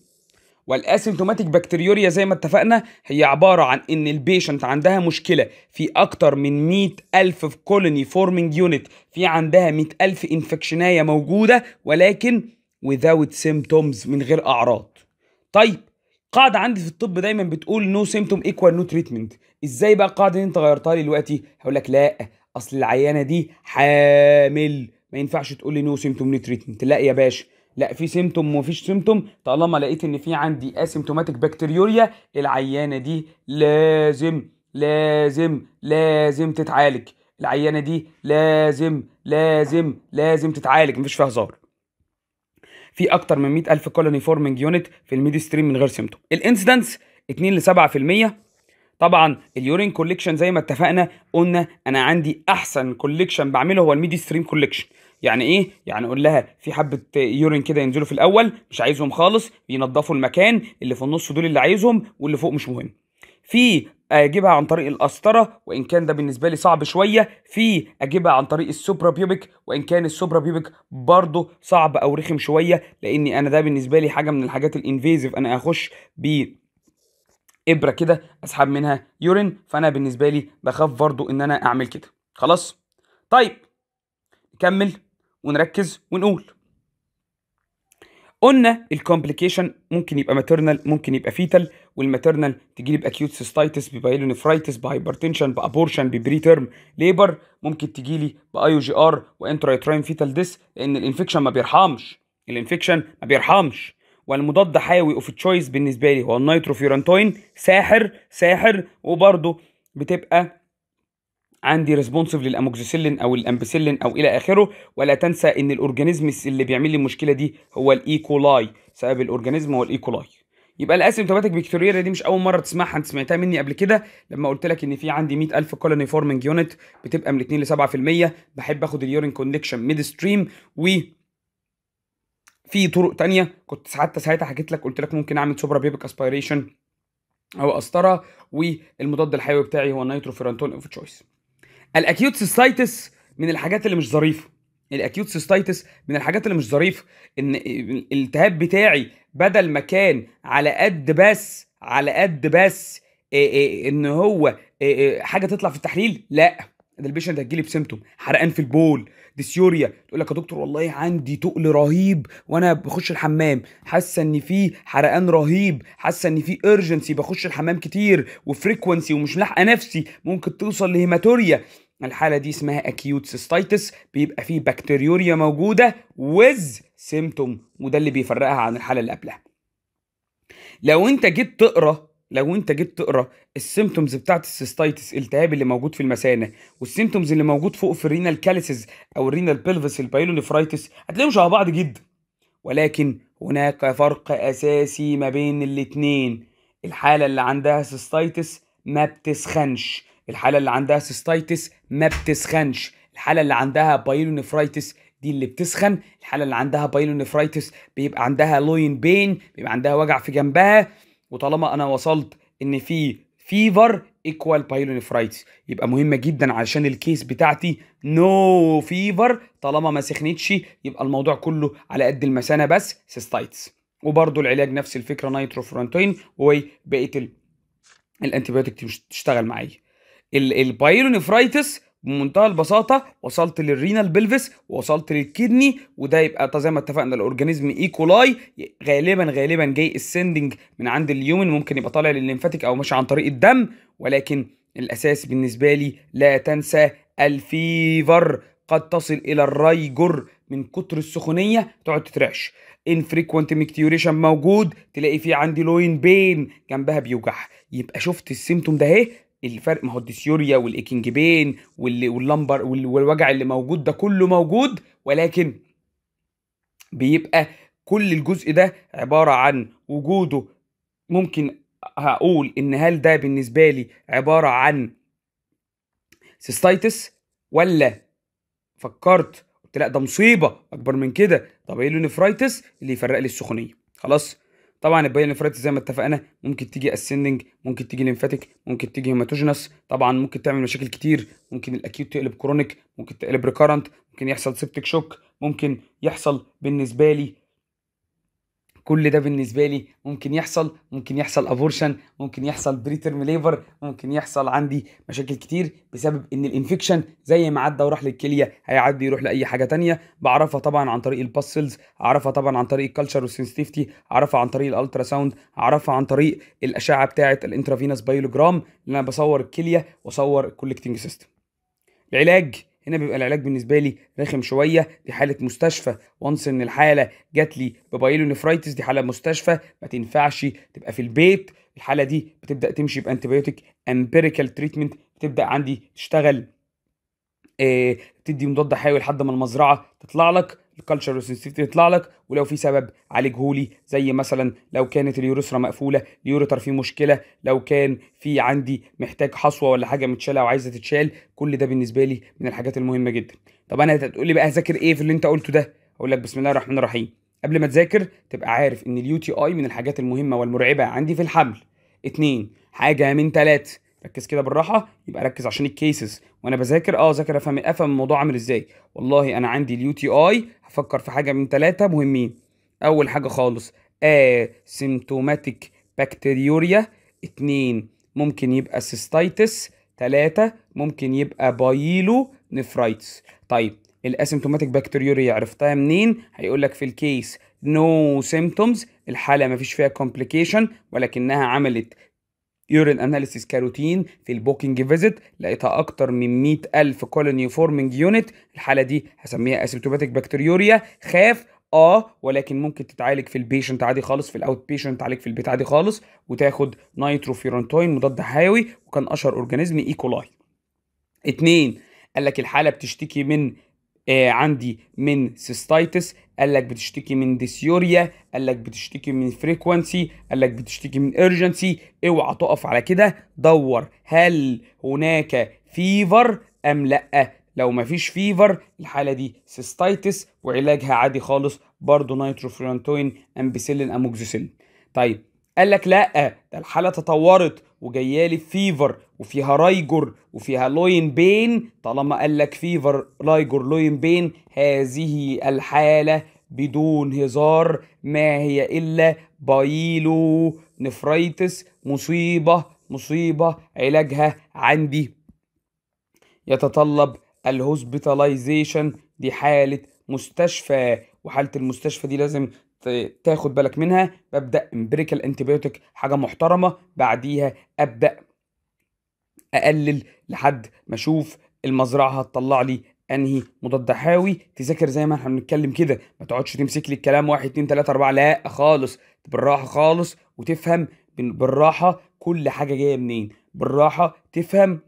والاسيمتوماتيك بكتيريوريا زي ما اتفقنا هي عباره عن ان البيشنت عندها مشكله في اكتر من 100 الف في كولوني فورمينج يونت في عندها 100 الف انفكشنايه موجوده ولكن without symptoms من غير اعراض طيب قاعدة عندي في الطب دايما بتقول نو سيمتوم ايكوال نو تريتمنت ازاي بقى القاعدة اللي انت غيرتها لي دلوقتي هقول لك لا اصل العيانة دي حامل ما ينفعش تقول لي نو سيمتوم نو تريتمنت لا يا باشا لا في سيمتوم ومفيش سيمتوم طالما لقيت ان في عندي اسيمتوماتيك بكتيريوريا العيانه دي لازم لازم لازم تتعالج العيانه دي لازم لازم لازم تتعالج مفيش فيها هزار في اكتر من 100000 كولوني فورمنج يونت في الميد ستريم من غير سيمتوم الانسيدنس 2 ل 7% طبعا اليورين كوليكشن زي ما اتفقنا قلنا انا عندي احسن كوليكشن بعمله هو الميدي ستريم كوليكشن يعني ايه يعني اقول لها في حبه يورين كده ينزلوا في الاول مش عايزهم خالص بينضفوا المكان اللي في النص دول اللي عايزهم واللي فوق مش مهم في اجيبها عن طريق القسطره وان كان ده بالنسبه لي صعب شويه في اجيبها عن طريق السوبرا بيوبيك وان كان السوبرا بيوبيك برضه صعب او رخم شويه لاني انا ده بالنسبه لي حاجه من الحاجات الانفيزيف انا اخش ب ابره كده اسحب منها يورين فانا بالنسبه لي بخاف برضه ان انا اعمل كده خلاص طيب نكمل ونركز ونقول قلنا الكومبليكيشن ممكن يبقى ماتيرنال ممكن يبقى فيتال والماترنال تجيلي باكيوت سيستايتس ببايلونفرايتس بهايبرتنشن بابورشن ببري تيرم ليبر ممكن تجيلي بايو جي ار وانترايترين فيتال ديس لان الانفكشن ما بيرحمش الانفكشن ما بيرحمش والمضاد حيوي اوف تشويس بالنسبه لي هو النيتروفيرانتوين ساحر ساحر وبرده بتبقى عندي ريسبونسيف للاموكسيسيلين او الامبسيلين او الى اخره ولا تنسى ان الاورجانيزم اللي بيعمل لي المشكله دي هو الايكولاي سبب الاورجانيزم هو الايكولاي يبقى الاسيمتوماتيك بكتيريا دي مش اول مره تسمعها انت سمعتها مني قبل كده لما قلت لك ان في عندي 100000 كولوني فورمنج يونت بتبقى من 2 ل 7% بحب اخد اليورين كونكشن ميد ستريم و في طرق تانية كنت حتى ساعتها حكيت لك قلت لك ممكن اعمل سوبرا بيبك اسبيريشن او قسطره والمضاد الحيوي بتاعي هو النيتروفيرانتول اوف تشويس الاكيوت سيستايتس من الحاجات اللي مش ظريفه الاكيوت سيستايتس من الحاجات اللي مش ظريفه ان الالتهاب بتاعي بدل ما كان على قد بس على قد بس إيه إيه ان هو إيه حاجه تطلع في التحليل لا ده البيشنت هتجيلي بسيمتوم حرقان في البول ديسيوريا تقول لك يا دكتور والله عندي تقل رهيب وانا بخش الحمام حاسه ان في حرقان رهيب حاسه ان في ايرجنسي بخش الحمام كتير وفريكونسي ومش ملاحقه نفسي ممكن توصل لهيماتوريا الحالة دي اسمها اكيوت سيستايتس بيبقى فيه بكتيريوريا موجودة وز سيمتوم وده اللي بيفرقها عن الحالة اللي قبلها لو انت جيت تقرا لو انت جيت تقرا السيمتومز بتاعت السيستايتس التهاب اللي موجود في المثانه والسيمتومز اللي موجود فوق في الرينال كاليسز او الرينال بيلفس البايلونيفرايتس هتلاقيهم شبه بعض جدا ولكن هناك فرق اساسي ما بين الاتنين الحاله اللي عندها سيستايتس ما بتسخنش الحاله اللي عندها سيستايتس ما بتسخنش الحاله اللي عندها بايلونيفرايتس دي اللي بتسخن الحاله اللي عندها بايلونيفرايتس بيبقى عندها لوين بين بيبقى عندها وجع في جنبها وطالما انا وصلت ان في فيفر ايكوال بايلونيفرايتس يبقى مهمه جدا علشان الكيس بتاعتي نو no فيفر طالما ما سخنتش يبقى الموضوع كله على قد المثانه بس سيستايتس وبرضه العلاج نفس الفكره نايتروفرونتين وبقيه الانتيبيوتيك تشتغل معايا البايرونيفرايتس بمنتهى البساطه وصلت للرينال بلفس ووصلت للكدني وده يبقى زي ما اتفقنا الاورجانيزم ايكولاي غالبا غالبا جاي السندنج من عند اليومن ممكن يبقى طالع للليمفاتيك او ماشي عن طريق الدم ولكن الاساس بالنسبه لي لا تنسى الفيفر قد تصل الى الريجر من كتر السخونيه تقعد تترعش انفريكوانت ميكتيوريشن موجود تلاقي في عندي لوين بين جنبها بيوجع يبقى شفت السيمتوم ده اهي الفرق ما هو الديسيوريا والاكنجبين واللمبر والوجع اللي موجود ده كله موجود ولكن بيبقى كل الجزء ده عباره عن وجوده ممكن هقول ان هل ده بالنسبه لي عباره عن سيستايتس ولا فكرت قلت لا ده مصيبه اكبر من كده طب ايه النفرايتس اللي يفرق لي السخونيه خلاص طبعا البايلينفرايتس زي ما اتفقنا ممكن تيجي اسندنج ممكن تيجي لينفاتيك ممكن تيجي هيماتوجنس طبعا ممكن تعمل مشاكل كتير ممكن الاكيوت تقلب كرونيك ممكن تقلب ريكارنت ممكن يحصل سيبتك شوك ممكن يحصل بالنسبه لي كل ده بالنسبه لي ممكن يحصل ممكن يحصل ابورشن ممكن يحصل بريترم ليفر ممكن يحصل عندي مشاكل كتير بسبب ان الانفكشن زي ما عدى وراح للكليه هيعدي يروح لاي حاجه تانية بعرفها طبعا عن طريق الباسلز اعرفها طبعا عن طريق الكالتشر والسنسيتيفيتي اعرفها عن طريق الالترا ساوند اعرفها عن طريق الاشعه بتاعه الانترافينس بايولوجرام اللي انا بصور الكليه واصور الكولكتنج سيستم العلاج هنا بيبقى العلاج بالنسبه لي رخم شويه دي حاله مستشفى وانس ان الحاله جات لي ببايلونيفرايتس دي حاله مستشفى ما تنفعش تبقى في البيت الحاله دي بتبدا تمشي بانتيبيوتيك امبيريكال تريتمنت بتبدا عندي تشتغل آه تدي مضاد حيوي لحد ما المزرعه تطلع لك الكالتشر سنسيتيفيتي يطلع لك ولو في سبب عالجهولي زي مثلا لو كانت اليوريثرا مقفوله اليوريتر فيه مشكله لو كان في عندي محتاج حصوه ولا حاجه متشاله وعايزه تتشال كل ده بالنسبه لي من الحاجات المهمه جدا طب انا هتقول لي بقى هذاكر ايه في اللي انت قلته ده اقول لك بسم الله الرحمن الرحيم قبل ما تذاكر تبقى عارف ان اليو تي اي من الحاجات المهمه والمرعبه عندي في الحمل اتنين حاجه من ثلاثه ركز كده بالراحه يبقى ركز عشان الكيسز وانا بذاكر اه ذاكر افهم افهم الموضوع عامل ازاي والله انا عندي اليو تي اي هفكر في حاجه من ثلاثه مهمين اول حاجه خالص سيمتوماتيك بكتيريوريا اتنين ممكن يبقى سيستايتس تلاتة ممكن يبقى بايلو نفرايتس طيب الاسيمتوماتيك بكتيريوريا عرفتها منين هيقول لك في الكيس نو no سيمتومز الحاله ما فيش فيها كومبليكيشن ولكنها عملت يورين اناليسيس كاروتين في البوكينج فيزيت لقيتها اكتر من 100 الف كولوني فورمينج يونت الحاله دي هسميها اسيبتوباتيك بكتيريوريا خاف اه ولكن ممكن تتعالج في البيشنت عادي خالص في الاوت بيشنت تعالج في البيت عادي خالص وتاخد نيتروفيرونتوين مضاد حيوي وكان اشهر اورجانيزم ايكولاي e. اتنين قال لك الحاله بتشتكي من آه عندي من سيستايتس قال لك بتشتكي من ديسيوريا قال لك بتشتكي من فريكوانسي قال لك بتشتكي من ايرجنسي اوعى تقف على كده دور هل هناك فيفر ام لا لو مفيش فيفر الحالة دي سيستايتس وعلاجها عادي خالص برضه نيتروفرانتوين امبيسيلين اموكزيسيلين طيب قال لك لا ده الحالة تطورت وجايالي فيفر وفيها رايجر وفيها لوين بين طالما قال لك فيفر رايجر لوين بين هذه الحالة بدون هزار ما هي إلا بايلو نفريتس مصيبة مصيبة علاجها عندي يتطلب الهوسبيتاليزيشن دي حالة مستشفى وحالة المستشفى دي لازم تاخد بالك منها ببدا امبريكال انتيبيوتيك حاجه محترمه بعديها ابدا اقلل لحد ما اشوف المزرعه هتطلع لي انهي مضاد حيوي تذاكر زي ما احنا بنتكلم كده ما تقعدش تمسك لي الكلام 1 2 3 4 لا خالص بالراحه خالص وتفهم بالراحه كل حاجه جايه منين بالراحه تفهم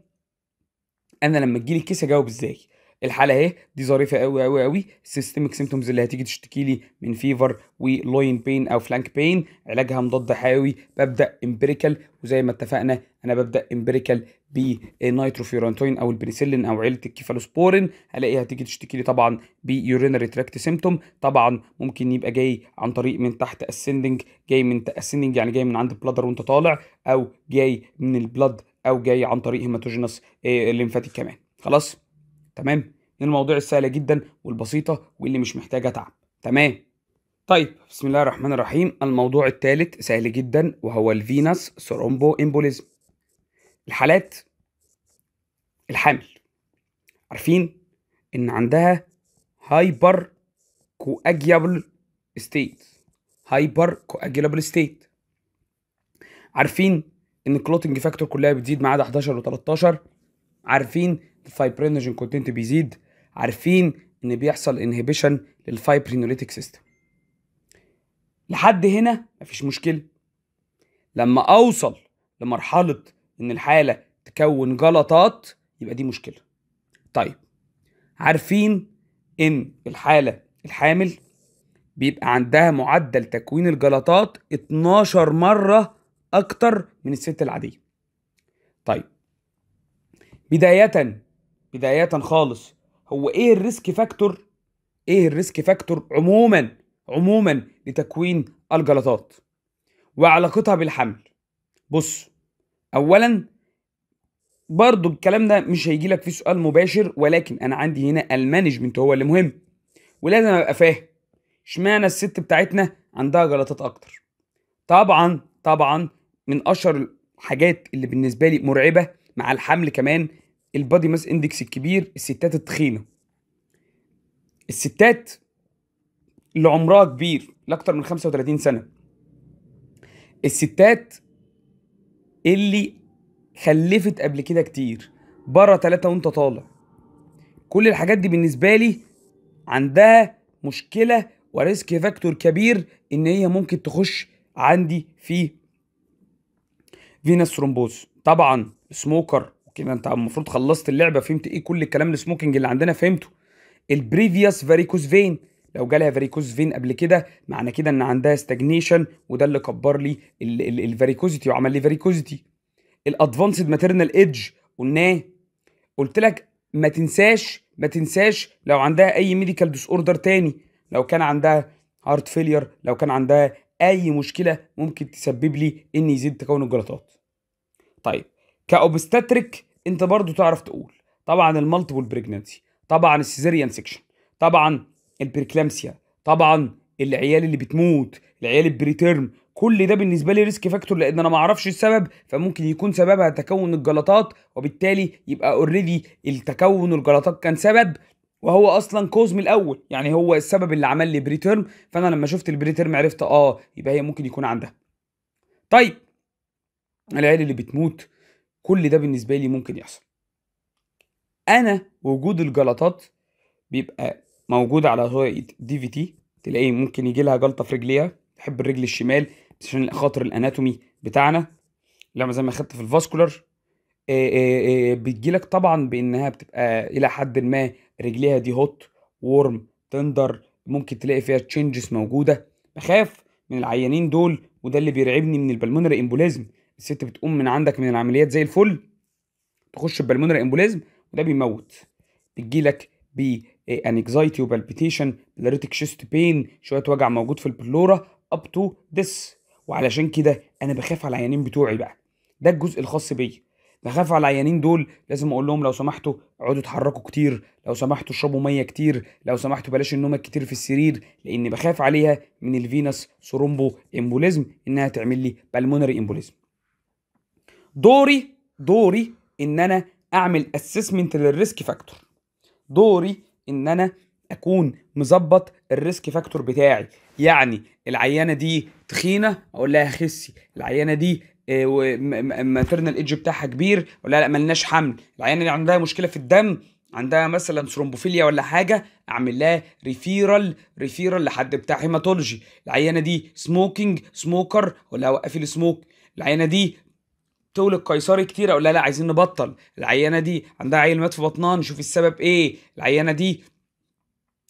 انا لما تجيلي الكيس اجاوب ازاي الحاله اهي دي ظريفه قوي قوي قوي السيستمك سيمتومز اللي هتيجي تشتكي لي من فيفر ولوين بين او فلانك بين علاجها مضاد حيوي ببدا امبيريكال وزي ما اتفقنا انا ببدا امبيريكال بنيتروفيورانتوين او البنسلين او عيله الكيفالوسبورين هلاقيها تيجي تشتكي لي طبعا بيورينري تراكت سيمتوم طبعا ممكن يبقى جاي عن طريق من تحت اسندنج جاي من اسندنج يعني جاي من عند البلادر وانت طالع او جاي من البلاد او جاي عن طريق هيماتوجينس الليمفاتيك آه، كمان خلاص تمام المواضيع السهله جدا والبسيطه واللي مش محتاجه تعب تمام طيب بسم الله الرحمن الرحيم الموضوع الثالث سهل جدا وهو الفينس سرومبو امبوليزم الحالات الحامل عارفين ان عندها هايبر كواجيبل ستيت هايبر كواجيبل ستيت عارفين ان الكلوتنج فاكتور كلها بتزيد ما عدا 11 و13 عارفين الفايبرينوجين كونتنت بيزيد عارفين ان بيحصل انهبيشن للفايبرينوليتيك سيستم لحد هنا مفيش مشكله لما اوصل لمرحله ان الحاله تكون جلطات يبقى دي مشكله طيب عارفين ان الحاله الحامل بيبقى عندها معدل تكوين الجلطات 12 مره اكتر من الست العاديه طيب بداية بداية خالص هو ايه الريسك فاكتور ايه الريسك فاكتور عموما عموما لتكوين الجلطات وعلاقتها بالحمل بص اولا برضو الكلام ده مش هيجي لك فيه سؤال مباشر ولكن انا عندي هنا المانجمنت هو اللي مهم ولازم ابقى فاهم اشمعنى الست بتاعتنا عندها جلطات اكتر طبعا طبعا من اشهر الحاجات اللي بالنسبه لي مرعبه مع الحمل كمان البادي ماس اندكس الكبير الستات التخينه الستات اللي عمرها كبير لاكتر من 35 سنه الستات اللي خلفت قبل كده كتير بره ثلاثة وانت طالع كل الحاجات دي بالنسبه لي عندها مشكله وريسك فاكتور كبير ان هي ممكن تخش عندي في فينس ثرومبوز طبعا سموكر كده انت المفروض خلصت اللعبه فهمت ايه كل الكلام السموكنج اللي عندنا فهمته البريفيوس فاريكوز فين لو جالها فاريكوز فين قبل كده معنى كده ان عندها ستاجنيشن وده اللي كبر لي الفاريكوزيتي وعمل لي فاريكوزيتي الادفانسد ماتيرنال ايدج قلناه قلت لك ما تنساش ما تنساش لو عندها اي ميديكال ديس اوردر تاني لو كان عندها هارت فيلير لو كان عندها اي مشكله ممكن تسبب لي ان يزيد تكون الجلطات طيب كأوبستاتريك انت برضو تعرف تقول طبعا المالتيبل بريجنانسي طبعا السيزيريان سيكشن طبعا البريكلامسيا طبعا العيال اللي بتموت العيال البريتيرم كل ده بالنسبه لي ريسك فاكتور لان انا ما اعرفش السبب فممكن يكون سببها تكون الجلطات وبالتالي يبقى اوريدي التكون الجلطات كان سبب وهو اصلا كوز من الاول يعني هو السبب اللي عمل لي بريتيرم فانا لما شفت البريتيرم عرفت اه يبقى هي ممكن يكون عندها طيب العيال اللي بتموت كل ده بالنسبه لي ممكن يحصل انا وجود الجلطات بيبقى موجود على هوايه دي في تي تلاقيه ممكن يجي لها جلطه في رجليها بحب الرجل الشمال بس عشان خاطر الاناتومي بتاعنا لما زي ما خدت في الفاسكولر بتجي لك طبعا بانها بتبقى الى حد ما رجليها دي هوت وورم تندر ممكن تلاقي فيها تشينجز موجوده بخاف من العيانين دول وده اللي بيرعبني من البلمونري امبوليزم الست بتقوم من عندك من العمليات زي الفل تخش بالمونر امبوليزم وده بيموت بتجي لك بانكزايتي وبالبيتيشن بلاريتك شيست بين شويه وجع موجود في البلورا اب تو ذس وعلشان كده انا بخاف على العيانين بتوعي بقى ده الجزء الخاص بيا بخاف على العيانين دول لازم اقول لهم لو سمحتوا اقعدوا اتحركوا كتير لو سمحتوا اشربوا ميه كتير لو سمحتوا بلاش النوم الكتير في السرير لان بخاف عليها من الفينس سرومبو امبوليزم انها تعمل لي بالمونري امبوليزم دوري دوري ان انا اعمل اسسمنت للريسك فاكتور دوري ان انا اكون مظبط الريسك فاكتور بتاعي يعني العيانه دي تخينه اقول لها خسي العيانه دي آه، ماترنال ايدج بتاعها كبير اقول لها لا ملناش حمل العيانه دي عندها مشكله في الدم عندها مثلا ثرومبوفيليا ولا حاجه اعمل لها ريفيرال ريفيرال لحد بتاع هيماتولوجي العيانه دي سموكينج سموكر ولا وقفي السموك العينه دي تقول القيصري كتير اقول لها لا عايزين نبطل العيانه دي عندها عيل مات في بطنها نشوف السبب ايه العيانه دي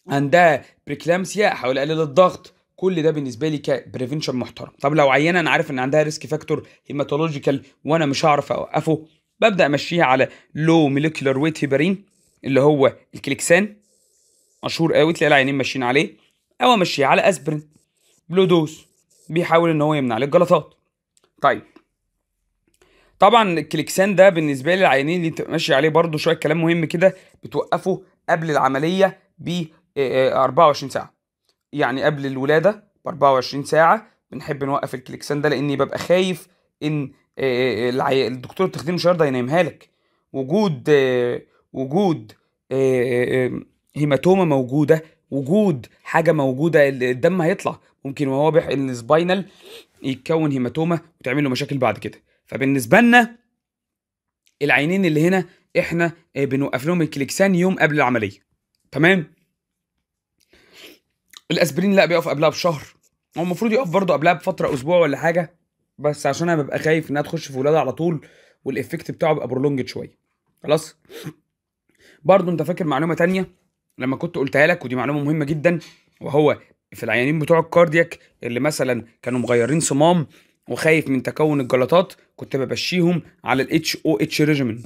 عندها بريكلامسيا احاول اقلل الضغط كل ده بالنسبه لي كبريفنشن محترم طب لو عينه انا عارف ان عندها ريسك فاكتور هيماتولوجيكال وانا مش هعرف اوقفه ببدا امشيها على لو موليكولار ويت هيبرين اللي هو الكليكسان مشهور قوي تلاقي العينين ماشيين عليه او امشيها على اسبرين بلو دوز بيحاول ان هو يمنع الجلطات طيب طبعا الكليكسان ده بالنسبه لي اللي انت ماشي عليه برده شويه كلام مهم كده بتوقفه قبل العمليه ب 24 آه، آه، ساعه يعني قبل الولاده ب 24 ساعه بنحب نوقف الكليكسان ده لاني ببقى خايف ان آه، الدكتور التخدير مش هيرضى ينامها لك وجود وجود هيماتوما موجوده وجود حاجه موجوده الدم هيطلع ممكن وهو بيحقن السباينال يتكون هيماتوما وتعمل له مشاكل بعد كده فبالنسبه لنا العينين اللي هنا احنا آه، بنوقف لهم الكليكسان يوم قبل العمليه تمام الاسبرين لا بيقف قبلها بشهر هو المفروض يقف برضه قبلها بفتره اسبوع ولا حاجه بس عشان انا ببقى خايف انها تخش في ولادها على طول والافكت بتاعه بيبقى برولونجت شويه خلاص برضه انت فاكر معلومه تانية لما كنت قلتها لك ودي معلومه مهمه جدا وهو في العيانين بتوع الكاردياك اللي مثلا كانوا مغيرين صمام وخايف من تكون الجلطات كنت بمشيهم على الاتش او اتش ريجيمين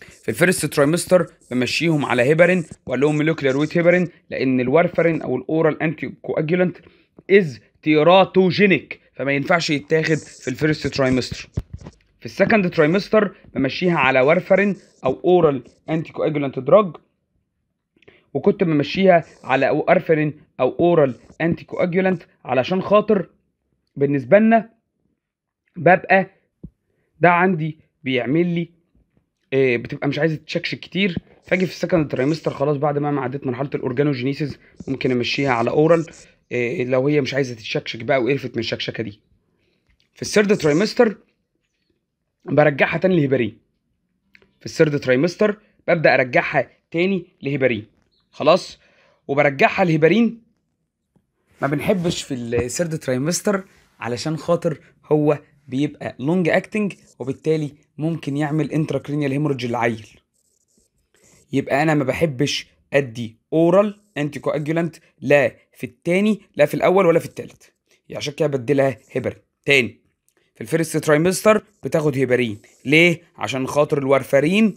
في الفيرست ترايمستر بمشيهم على هيبرين وقال لهم مولكيولار ويت هيبرين لان الورفرين او الاورال انتي كواجولانت از تيراتوجينيك فما ينفعش يتاخد في الفيرست ترايمستر في السكند ترايمستر بمشيها على ورفرين او اورال انتي كواجولانت دراج وكنت بمشيها على وارفرين او اورال انتي كواجولانت علشان خاطر بالنسبه لنا ببقى ده عندي بيعمل لي إيه بتبقى مش عايز تشكشك كتير فاجي في السكند ترايمستر خلاص بعد ما انا عديت مرحله الاورجانوجينيسيس ممكن امشيها على اورال إيه لو هي مش عايزه تتشكشك بقى وقرفت من الشكشكه دي في السرد ترايمستر برجعها تاني لهبارين في السرد ترايمستر ببدا ارجعها تاني لهبارين خلاص وبرجعها لهبارين ما بنحبش في السرد ترايمستر علشان خاطر هو بيبقى لونج اكتنج وبالتالي ممكن يعمل انتراكرينيال هيموريدج للعيل يبقى انا ما بحبش ادي اورال انتي كواجولانت لا في الثاني لا في الاول ولا في الثالث عشان كده لها هيبرين تاني في الفيرست ترايمستر بتاخد هيبرين ليه عشان خاطر الورفارين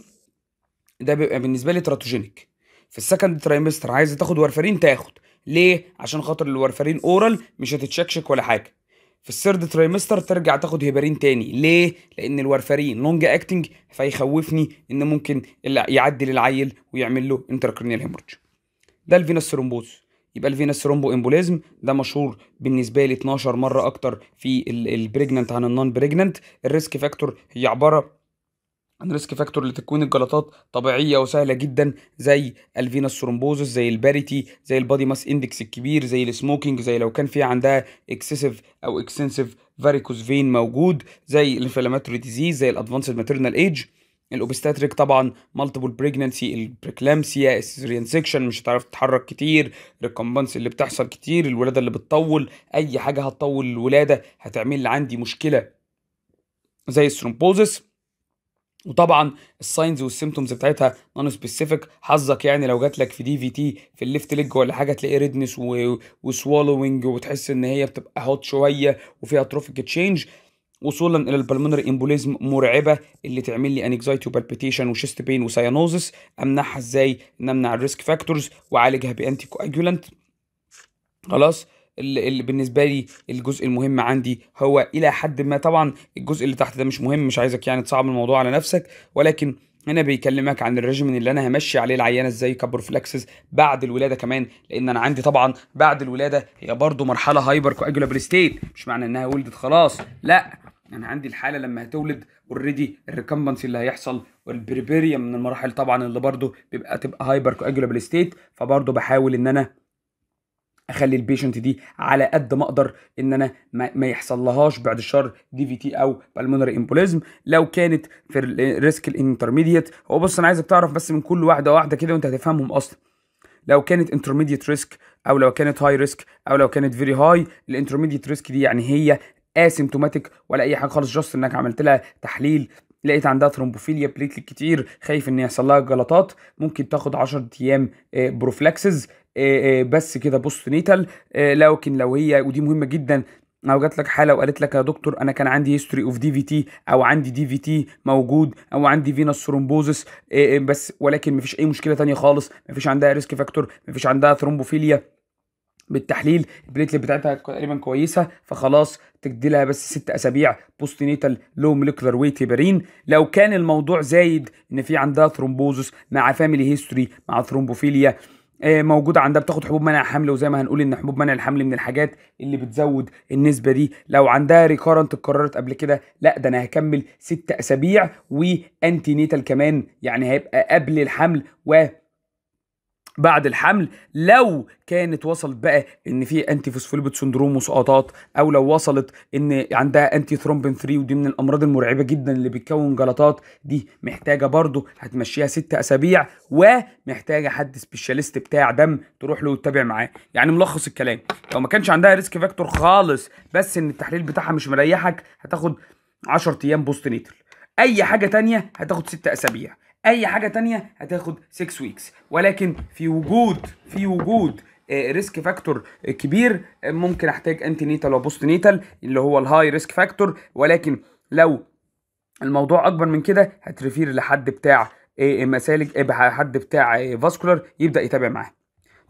ده بيبقى بالنسبه لي تراتوجينيك في السكند ترايمستر عايز تاخد وارفارين تاخد ليه عشان خاطر الورفارين اورال مش هتتشكشك ولا حاجه في السيرد تريمستر ترجع تاخد هيبارين تاني ليه لان الورفارين لونج اكتنج فيخوفني ان ممكن يعدي للعيل ويعمل له انتركرينيال هيمورج ده الفينس ثرومبوز يبقى الفينس ثرومبو امبوليزم ده مشهور بالنسبه لي 12 مره اكتر في البريجننت عن النون بريجننت الريسك فاكتور هي عباره عن ريسك فاكتور لتكوين الجلطات طبيعيه وسهله جدا زي الفينس ثرومبوزس زي الباريتي زي البادي ماس اندكس الكبير زي السموكينج زي لو كان في عندها اكسسيف او اكستنسيف فاريكوس فين موجود زي الانفلاماتوري ديزيز زي الادفانسد ماتيرنال ايج الاوبستاتريك طبعا مالتيبل بريجننسي البريكلامسيا السيزريان سيكشن مش هتعرف تتحرك كتير الكومبانس اللي بتحصل كتير الولاده اللي بتطول اي حاجه هتطول الولاده هتعمل عندي مشكله زي الثرومبوزس وطبعا الساينز والسيمتومز بتاعتها نون سبيسيفيك حظك يعني لو جات لك في دي في تي في الليفت ليج ولا حاجه تلاقي ريدنس وسوالوينج وتحس ان هي بتبقى هوت شويه وفيها تروفيك تشينج وصولا الى البلمونري امبوليزم مرعبه اللي تعمل لي انكزايتي وبالبيتيشن وشيست بين وساينوزس امنعها ازاي نمنع امنع الريسك فاكتورز واعالجها بانتي كواجولانت خلاص اللي بالنسبه لي الجزء المهم عندي هو الى حد ما طبعا الجزء اللي تحت ده مش مهم مش عايزك يعني تصعب الموضوع على نفسك ولكن هنا بيكلمك عن الريجيمين اللي انا همشي عليه العيانه ازاي كبروفلاكسس بعد الولاده كمان لان انا عندي طبعا بعد الولاده هي برضو مرحله هايبر كواجولابل ستيت مش معنى انها ولدت خلاص لا انا عندي الحاله لما هتولد اوريدي الريكمبنسي اللي هيحصل والبريبيريا من المراحل طبعا اللي برضو بيبقى تبقى هايبر كواجولابل ستيت فبرضو بحاول ان انا اخلي البيشنت دي على قد ما اقدر ان انا ما يحصل لهاش بعد الشر دي في تي او بالمونري امبوليزم لو كانت في الريسك الانترميديت هو بص انا عايزك تعرف بس من كل واحده واحده كده وانت هتفهمهم اصلا لو كانت انترميديت ريسك او لو كانت هاي ريسك او لو كانت فيري هاي الانترميديت ريسك دي يعني هي اسيمتوماتيك ولا اي حاجه خالص جاست انك عملت لها تحليل لقيت عندها ترومبوفيليا بليتلت كتير خايف ان يحصل لها جلطات ممكن تاخد 10 ايام بروفلاكسز آه، آه، آه، بس كده بوست نيتال آه، لكن لو هي ودي مهمه جدا لو جات لك حاله وقالت لك يا دكتور انا كان عندي هيستوري اوف دي في تي او عندي دي في تي موجود او عندي فينس ثرومبوزس بس ولكن مفيش اي مشكله تانية خالص مفيش عندها ريسك فاكتور مفيش عندها ثرومبوفيليا بالتحليل البليتلت بتاعتها تقريبا كويسه فخلاص تدي لها بس ست اسابيع بوست نيتال لو موليكولار ويت هيبرين لو كان الموضوع زايد ان في عندها ثرومبوزس مع فاميلي هيستوري مع ثرومبوفيليا آه، موجوده عندها بتاخد حبوب منع حمل وزي ما هنقول ان حبوب منع الحمل من الحاجات اللي بتزود النسبه دي لو عندها ريكارنت اتكررت قبل كده لا ده انا هكمل ست اسابيع وانتي نيتال كمان يعني هيبقى قبل الحمل و بعد الحمل لو كانت وصلت بقى ان في انتي فوسفوليبيد سندروم وسقطات او لو وصلت ان عندها انتي ثرومبين 3 ودي من الامراض المرعبه جدا اللي بتكون جلطات دي محتاجه برضو هتمشيها ست اسابيع ومحتاجه حد سبيشاليست بتاع دم تروح له وتتابع معاه يعني ملخص الكلام لو ما كانش عندها ريسك فاكتور خالص بس ان التحليل بتاعها مش مريحك هتاخد 10 ايام بوست نيتل اي حاجه تانية هتاخد ست اسابيع اي حاجه تانية هتاخد 6 ويكس ولكن في وجود في وجود ريسك آه، فاكتور كبير آه، ممكن احتاج انتي نيتال وبوست نيتال اللي هو الهاي ريسك فاكتور ولكن لو الموضوع اكبر من كده هترفير لحد بتاع آه، مسالك حد بتاع فاسكولار يبدا يتابع معاه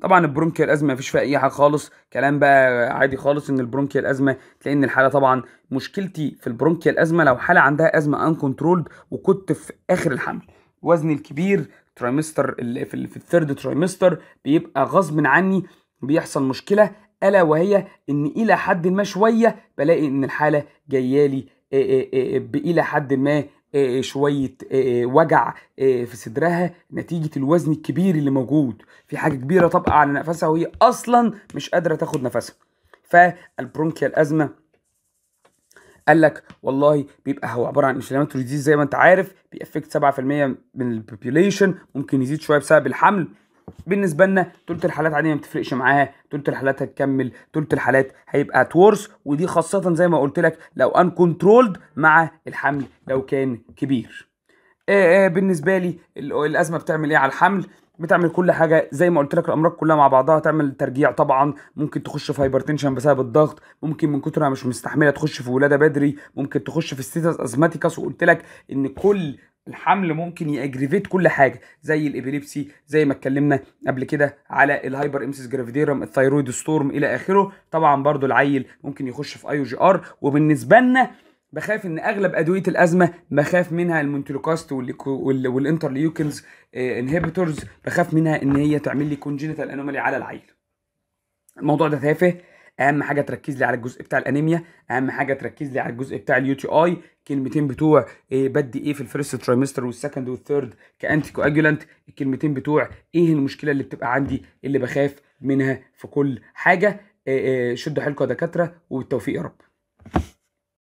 طبعا البرونكيال ازمه مفيش فيها اي حاجه خالص كلام بقى عادي خالص ان البرونكيال ازمه تلاقي ان الحاله طبعا مشكلتي في البرونكيال ازمه لو حاله عندها ازمه ان كنترولد وكنت في اخر الحمل وزن الكبير ترايمستر في الثيرد ترايمستر بيبقى غصب عني بيحصل مشكله الا وهي ان الى حد ما شويه بلاقي ان الحاله جايالي الى حد ما شويه وجع في صدرها نتيجه الوزن الكبير اللي موجود في حاجه كبيره طبقه على نفسها وهي اصلا مش قادره تاخد نفسها فالبرونكيال ازمه قال لك والله بيبقى هو عباره عن انفلاماتوري ديزيز زي ما انت عارف بيأفكت 7% من البوبيوليشن ممكن يزيد شويه بسبب الحمل بالنسبه لنا ثلث الحالات عادي ما بتفرقش معاها ثلث الحالات هتكمل ثلث الحالات هيبقى تورس ودي خاصه زي ما قلت لك لو ان كنترولد مع الحمل لو كان كبير بالنسبه لي الازمه بتعمل ايه على الحمل بتعمل كل حاجه زي ما قلت لك الامراض كلها مع بعضها تعمل ترجيع طبعا ممكن تخش في هايبرتنشن بسبب الضغط ممكن من كترها مش مستحمله تخش في ولاده بدري ممكن تخش في ستيتس ازماتيكاس وقلت لك ان كل الحمل ممكن يأجريفيت كل حاجه زي الابيليبسي زي ما اتكلمنا قبل كده على الهايبر امسيس جرافيديرم الثايرويد ستورم الى اخره طبعا برضو العيل ممكن يخش في اي جي ار وبالنسبه لنا بخاف ان اغلب ادويه الازمه بخاف منها المونتلوكاست والانترليوكنز انهبيتورز بخاف منها ان هي تعمل لي كونجنتال انومالي على العيل الموضوع ده تافه اهم حاجه تركز لي على الجزء بتاع الانيميا اهم حاجه تركز لي على الجزء بتاع اليو تي اي كلمتين بتوع إيه بدي ايه في الفيرست ترايمستر والسكند والثيرد كانتي كواجولانت الكلمتين بتوع ايه المشكله اللي بتبقى عندي اللي بخاف منها في كل حاجه إيه إيه شدوا حيلكم يا دكاتره وبالتوفيق يا رب